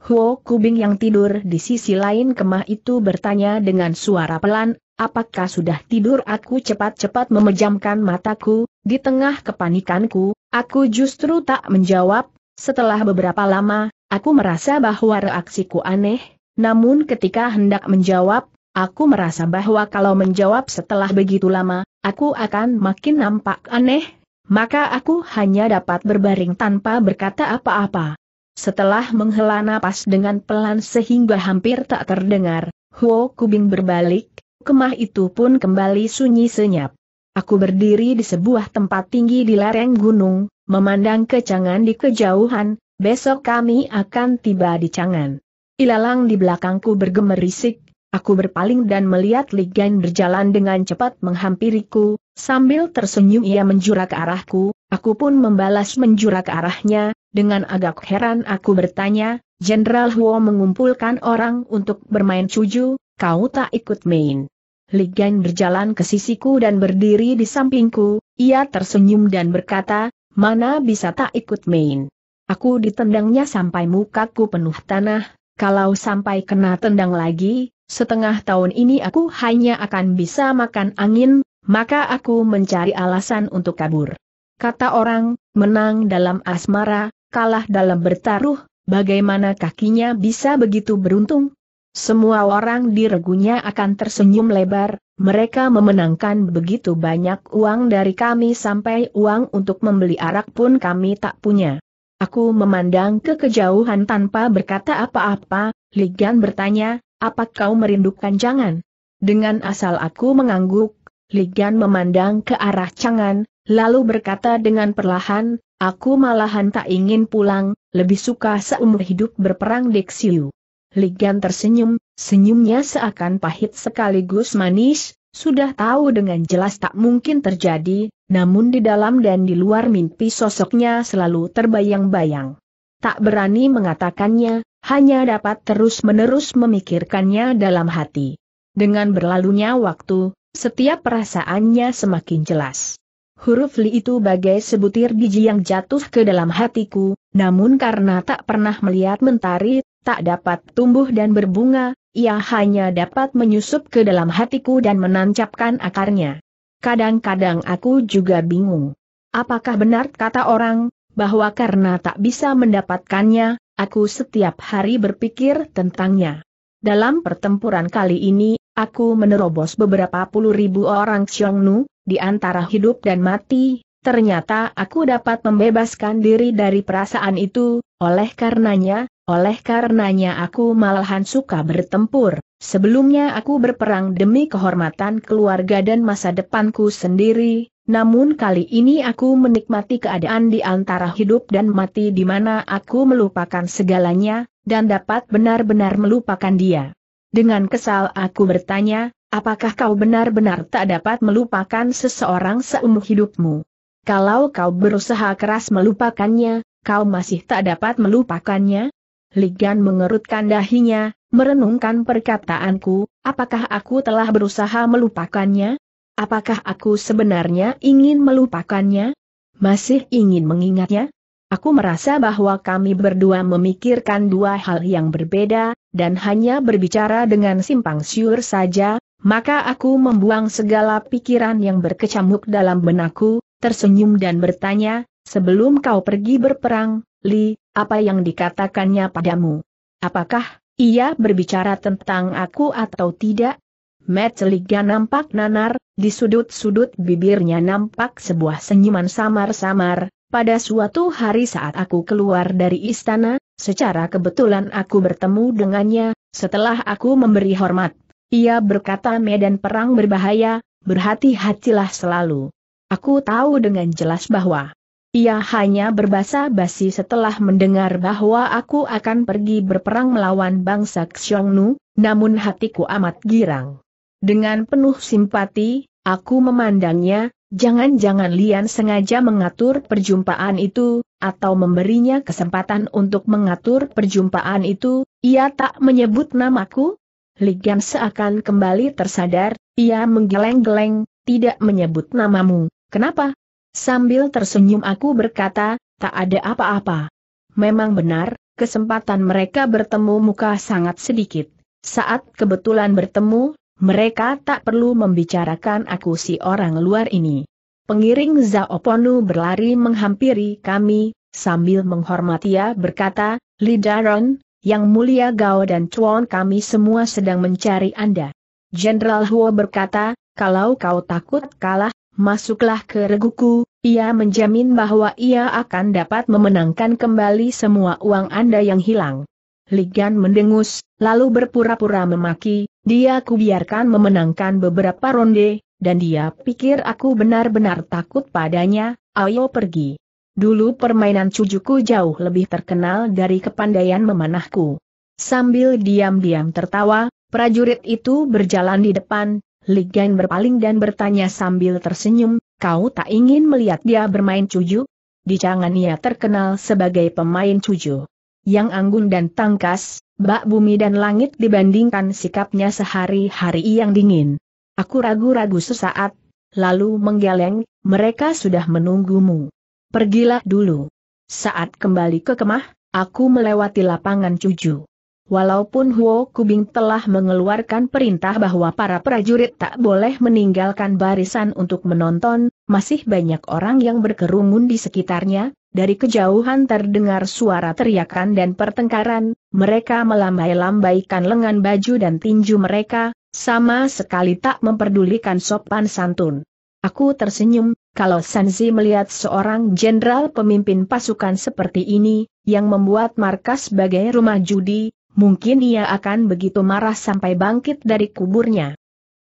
Huo Kubing yang tidur di sisi lain kemah itu bertanya dengan suara pelan, apakah sudah tidur aku cepat-cepat memejamkan mataku, di tengah kepanikanku, aku justru tak menjawab, setelah beberapa lama, aku merasa bahwa reaksiku aneh, namun ketika hendak menjawab, Aku merasa bahwa kalau menjawab setelah begitu lama, aku akan makin nampak aneh, maka aku hanya dapat berbaring tanpa berkata apa-apa. Setelah menghela napas dengan pelan sehingga hampir tak terdengar, Huo Kubing berbalik, kemah itu pun kembali sunyi senyap. Aku berdiri di sebuah tempat tinggi di lereng gunung, memandang ke di kejauhan, besok kami akan tiba di Cangan. Ilalang di belakangku bergemerisik, Aku berpaling dan melihat Ligan berjalan dengan cepat menghampiriku, sambil tersenyum ia menjura ke arahku, aku pun membalas menjura ke arahnya, dengan agak heran aku bertanya, Jenderal Huo mengumpulkan orang untuk bermain cuju, kau tak ikut main. Ligan berjalan ke sisiku dan berdiri di sampingku, ia tersenyum dan berkata, mana bisa tak ikut main. Aku ditendangnya sampai mukaku penuh tanah, kalau sampai kena tendang lagi, setengah tahun ini aku hanya akan bisa makan angin, maka aku mencari alasan untuk kabur. Kata orang, menang dalam asmara, kalah dalam bertaruh, bagaimana kakinya bisa begitu beruntung? Semua orang di regunya akan tersenyum lebar, mereka memenangkan begitu banyak uang dari kami sampai uang untuk membeli arak pun kami tak punya. Aku memandang ke kejauhan tanpa berkata apa-apa, Ligan bertanya, apa kau merindukan jangan? Dengan asal aku mengangguk, Ligan memandang ke arah Cangan, lalu berkata dengan perlahan, aku malahan tak ingin pulang, lebih suka seumur hidup berperang di Xiu. Ligan tersenyum, senyumnya seakan pahit sekaligus manis, sudah tahu dengan jelas tak mungkin terjadi, namun di dalam dan di luar mimpi sosoknya selalu terbayang-bayang. Tak berani mengatakannya, hanya dapat terus-menerus memikirkannya dalam hati. Dengan berlalunya waktu, setiap perasaannya semakin jelas. Huruf Li itu bagai sebutir biji yang jatuh ke dalam hatiku, namun karena tak pernah melihat mentari, tak dapat tumbuh dan berbunga, ia hanya dapat menyusup ke dalam hatiku dan menancapkan akarnya. Kadang-kadang aku juga bingung. Apakah benar kata orang, bahwa karena tak bisa mendapatkannya, Aku setiap hari berpikir tentangnya. Dalam pertempuran kali ini, aku menerobos beberapa puluh ribu orang Xiongnu, di antara hidup dan mati, ternyata aku dapat membebaskan diri dari perasaan itu, oleh karenanya, oleh karenanya aku malahan suka bertempur. Sebelumnya aku berperang demi kehormatan keluarga dan masa depanku sendiri, namun kali ini aku menikmati keadaan di antara hidup dan mati di mana aku melupakan segalanya, dan dapat benar-benar melupakan dia. Dengan kesal aku bertanya, apakah kau benar-benar tak dapat melupakan seseorang seumur hidupmu? Kalau kau berusaha keras melupakannya, kau masih tak dapat melupakannya? Ligan mengerutkan dahinya, merenungkan perkataanku, apakah aku telah berusaha melupakannya? Apakah aku sebenarnya ingin melupakannya? Masih ingin mengingatnya? Aku merasa bahwa kami berdua memikirkan dua hal yang berbeda, dan hanya berbicara dengan simpang siur saja, maka aku membuang segala pikiran yang berkecamuk dalam benakku, tersenyum dan bertanya, sebelum kau pergi berperang, Li, apa yang dikatakannya padamu? Apakah ia berbicara tentang aku atau tidak? Metzliga nampak nanar, di sudut-sudut bibirnya nampak sebuah senyuman samar-samar, pada suatu hari saat aku keluar dari istana, secara kebetulan aku bertemu dengannya, setelah aku memberi hormat. Ia berkata medan perang berbahaya, berhati-hatilah selalu. Aku tahu dengan jelas bahwa ia hanya berbahasa basi setelah mendengar bahwa aku akan pergi berperang melawan bangsa Xiongnu, namun hatiku amat girang. Dengan penuh simpati, aku memandangnya, jangan-jangan Lian sengaja mengatur perjumpaan itu, atau memberinya kesempatan untuk mengatur perjumpaan itu, ia tak menyebut namaku? Lian seakan kembali tersadar, ia menggeleng-geleng, tidak menyebut namamu, kenapa? Sambil tersenyum aku berkata, tak ada apa-apa. Memang benar, kesempatan mereka bertemu muka sangat sedikit. Saat kebetulan bertemu, mereka tak perlu membicarakan aku si orang luar ini. Pengiring Zaoponu berlari menghampiri kami, sambil menghormati ia berkata, Daron, yang mulia Gao dan Chuan kami semua sedang mencari Anda. Jenderal Huo berkata, kalau kau takut kalah, masuklah ke reguku, ia menjamin bahwa ia akan dapat memenangkan kembali semua uang Anda yang hilang. Ligan mendengus, lalu berpura-pura memaki, dia kubiarkan memenangkan beberapa ronde, dan dia pikir aku benar-benar takut padanya, ayo pergi. Dulu permainan cucuku jauh lebih terkenal dari kepandaian memanahku. Sambil diam-diam tertawa, prajurit itu berjalan di depan, Ligan berpaling dan bertanya sambil tersenyum, kau tak ingin melihat dia bermain cuju? Di jangan ia terkenal sebagai pemain cuju yang anggun dan tangkas, bak bumi dan langit dibandingkan sikapnya sehari-hari yang dingin. Aku ragu-ragu sesaat, lalu menggeleng, mereka sudah menunggumu. Pergilah dulu. Saat kembali ke kemah, aku melewati lapangan cuju. Walaupun Huo Kubing telah mengeluarkan perintah bahwa para prajurit tak boleh meninggalkan barisan untuk menonton, masih banyak orang yang berkerumun di sekitarnya, dari kejauhan terdengar suara teriakan dan pertengkaran, mereka melambai-lambaikan lengan baju dan tinju mereka, sama sekali tak memperdulikan sopan santun. Aku tersenyum, kalau Sanzi melihat seorang jenderal pemimpin pasukan seperti ini, yang membuat markas sebagai rumah judi, mungkin ia akan begitu marah sampai bangkit dari kuburnya.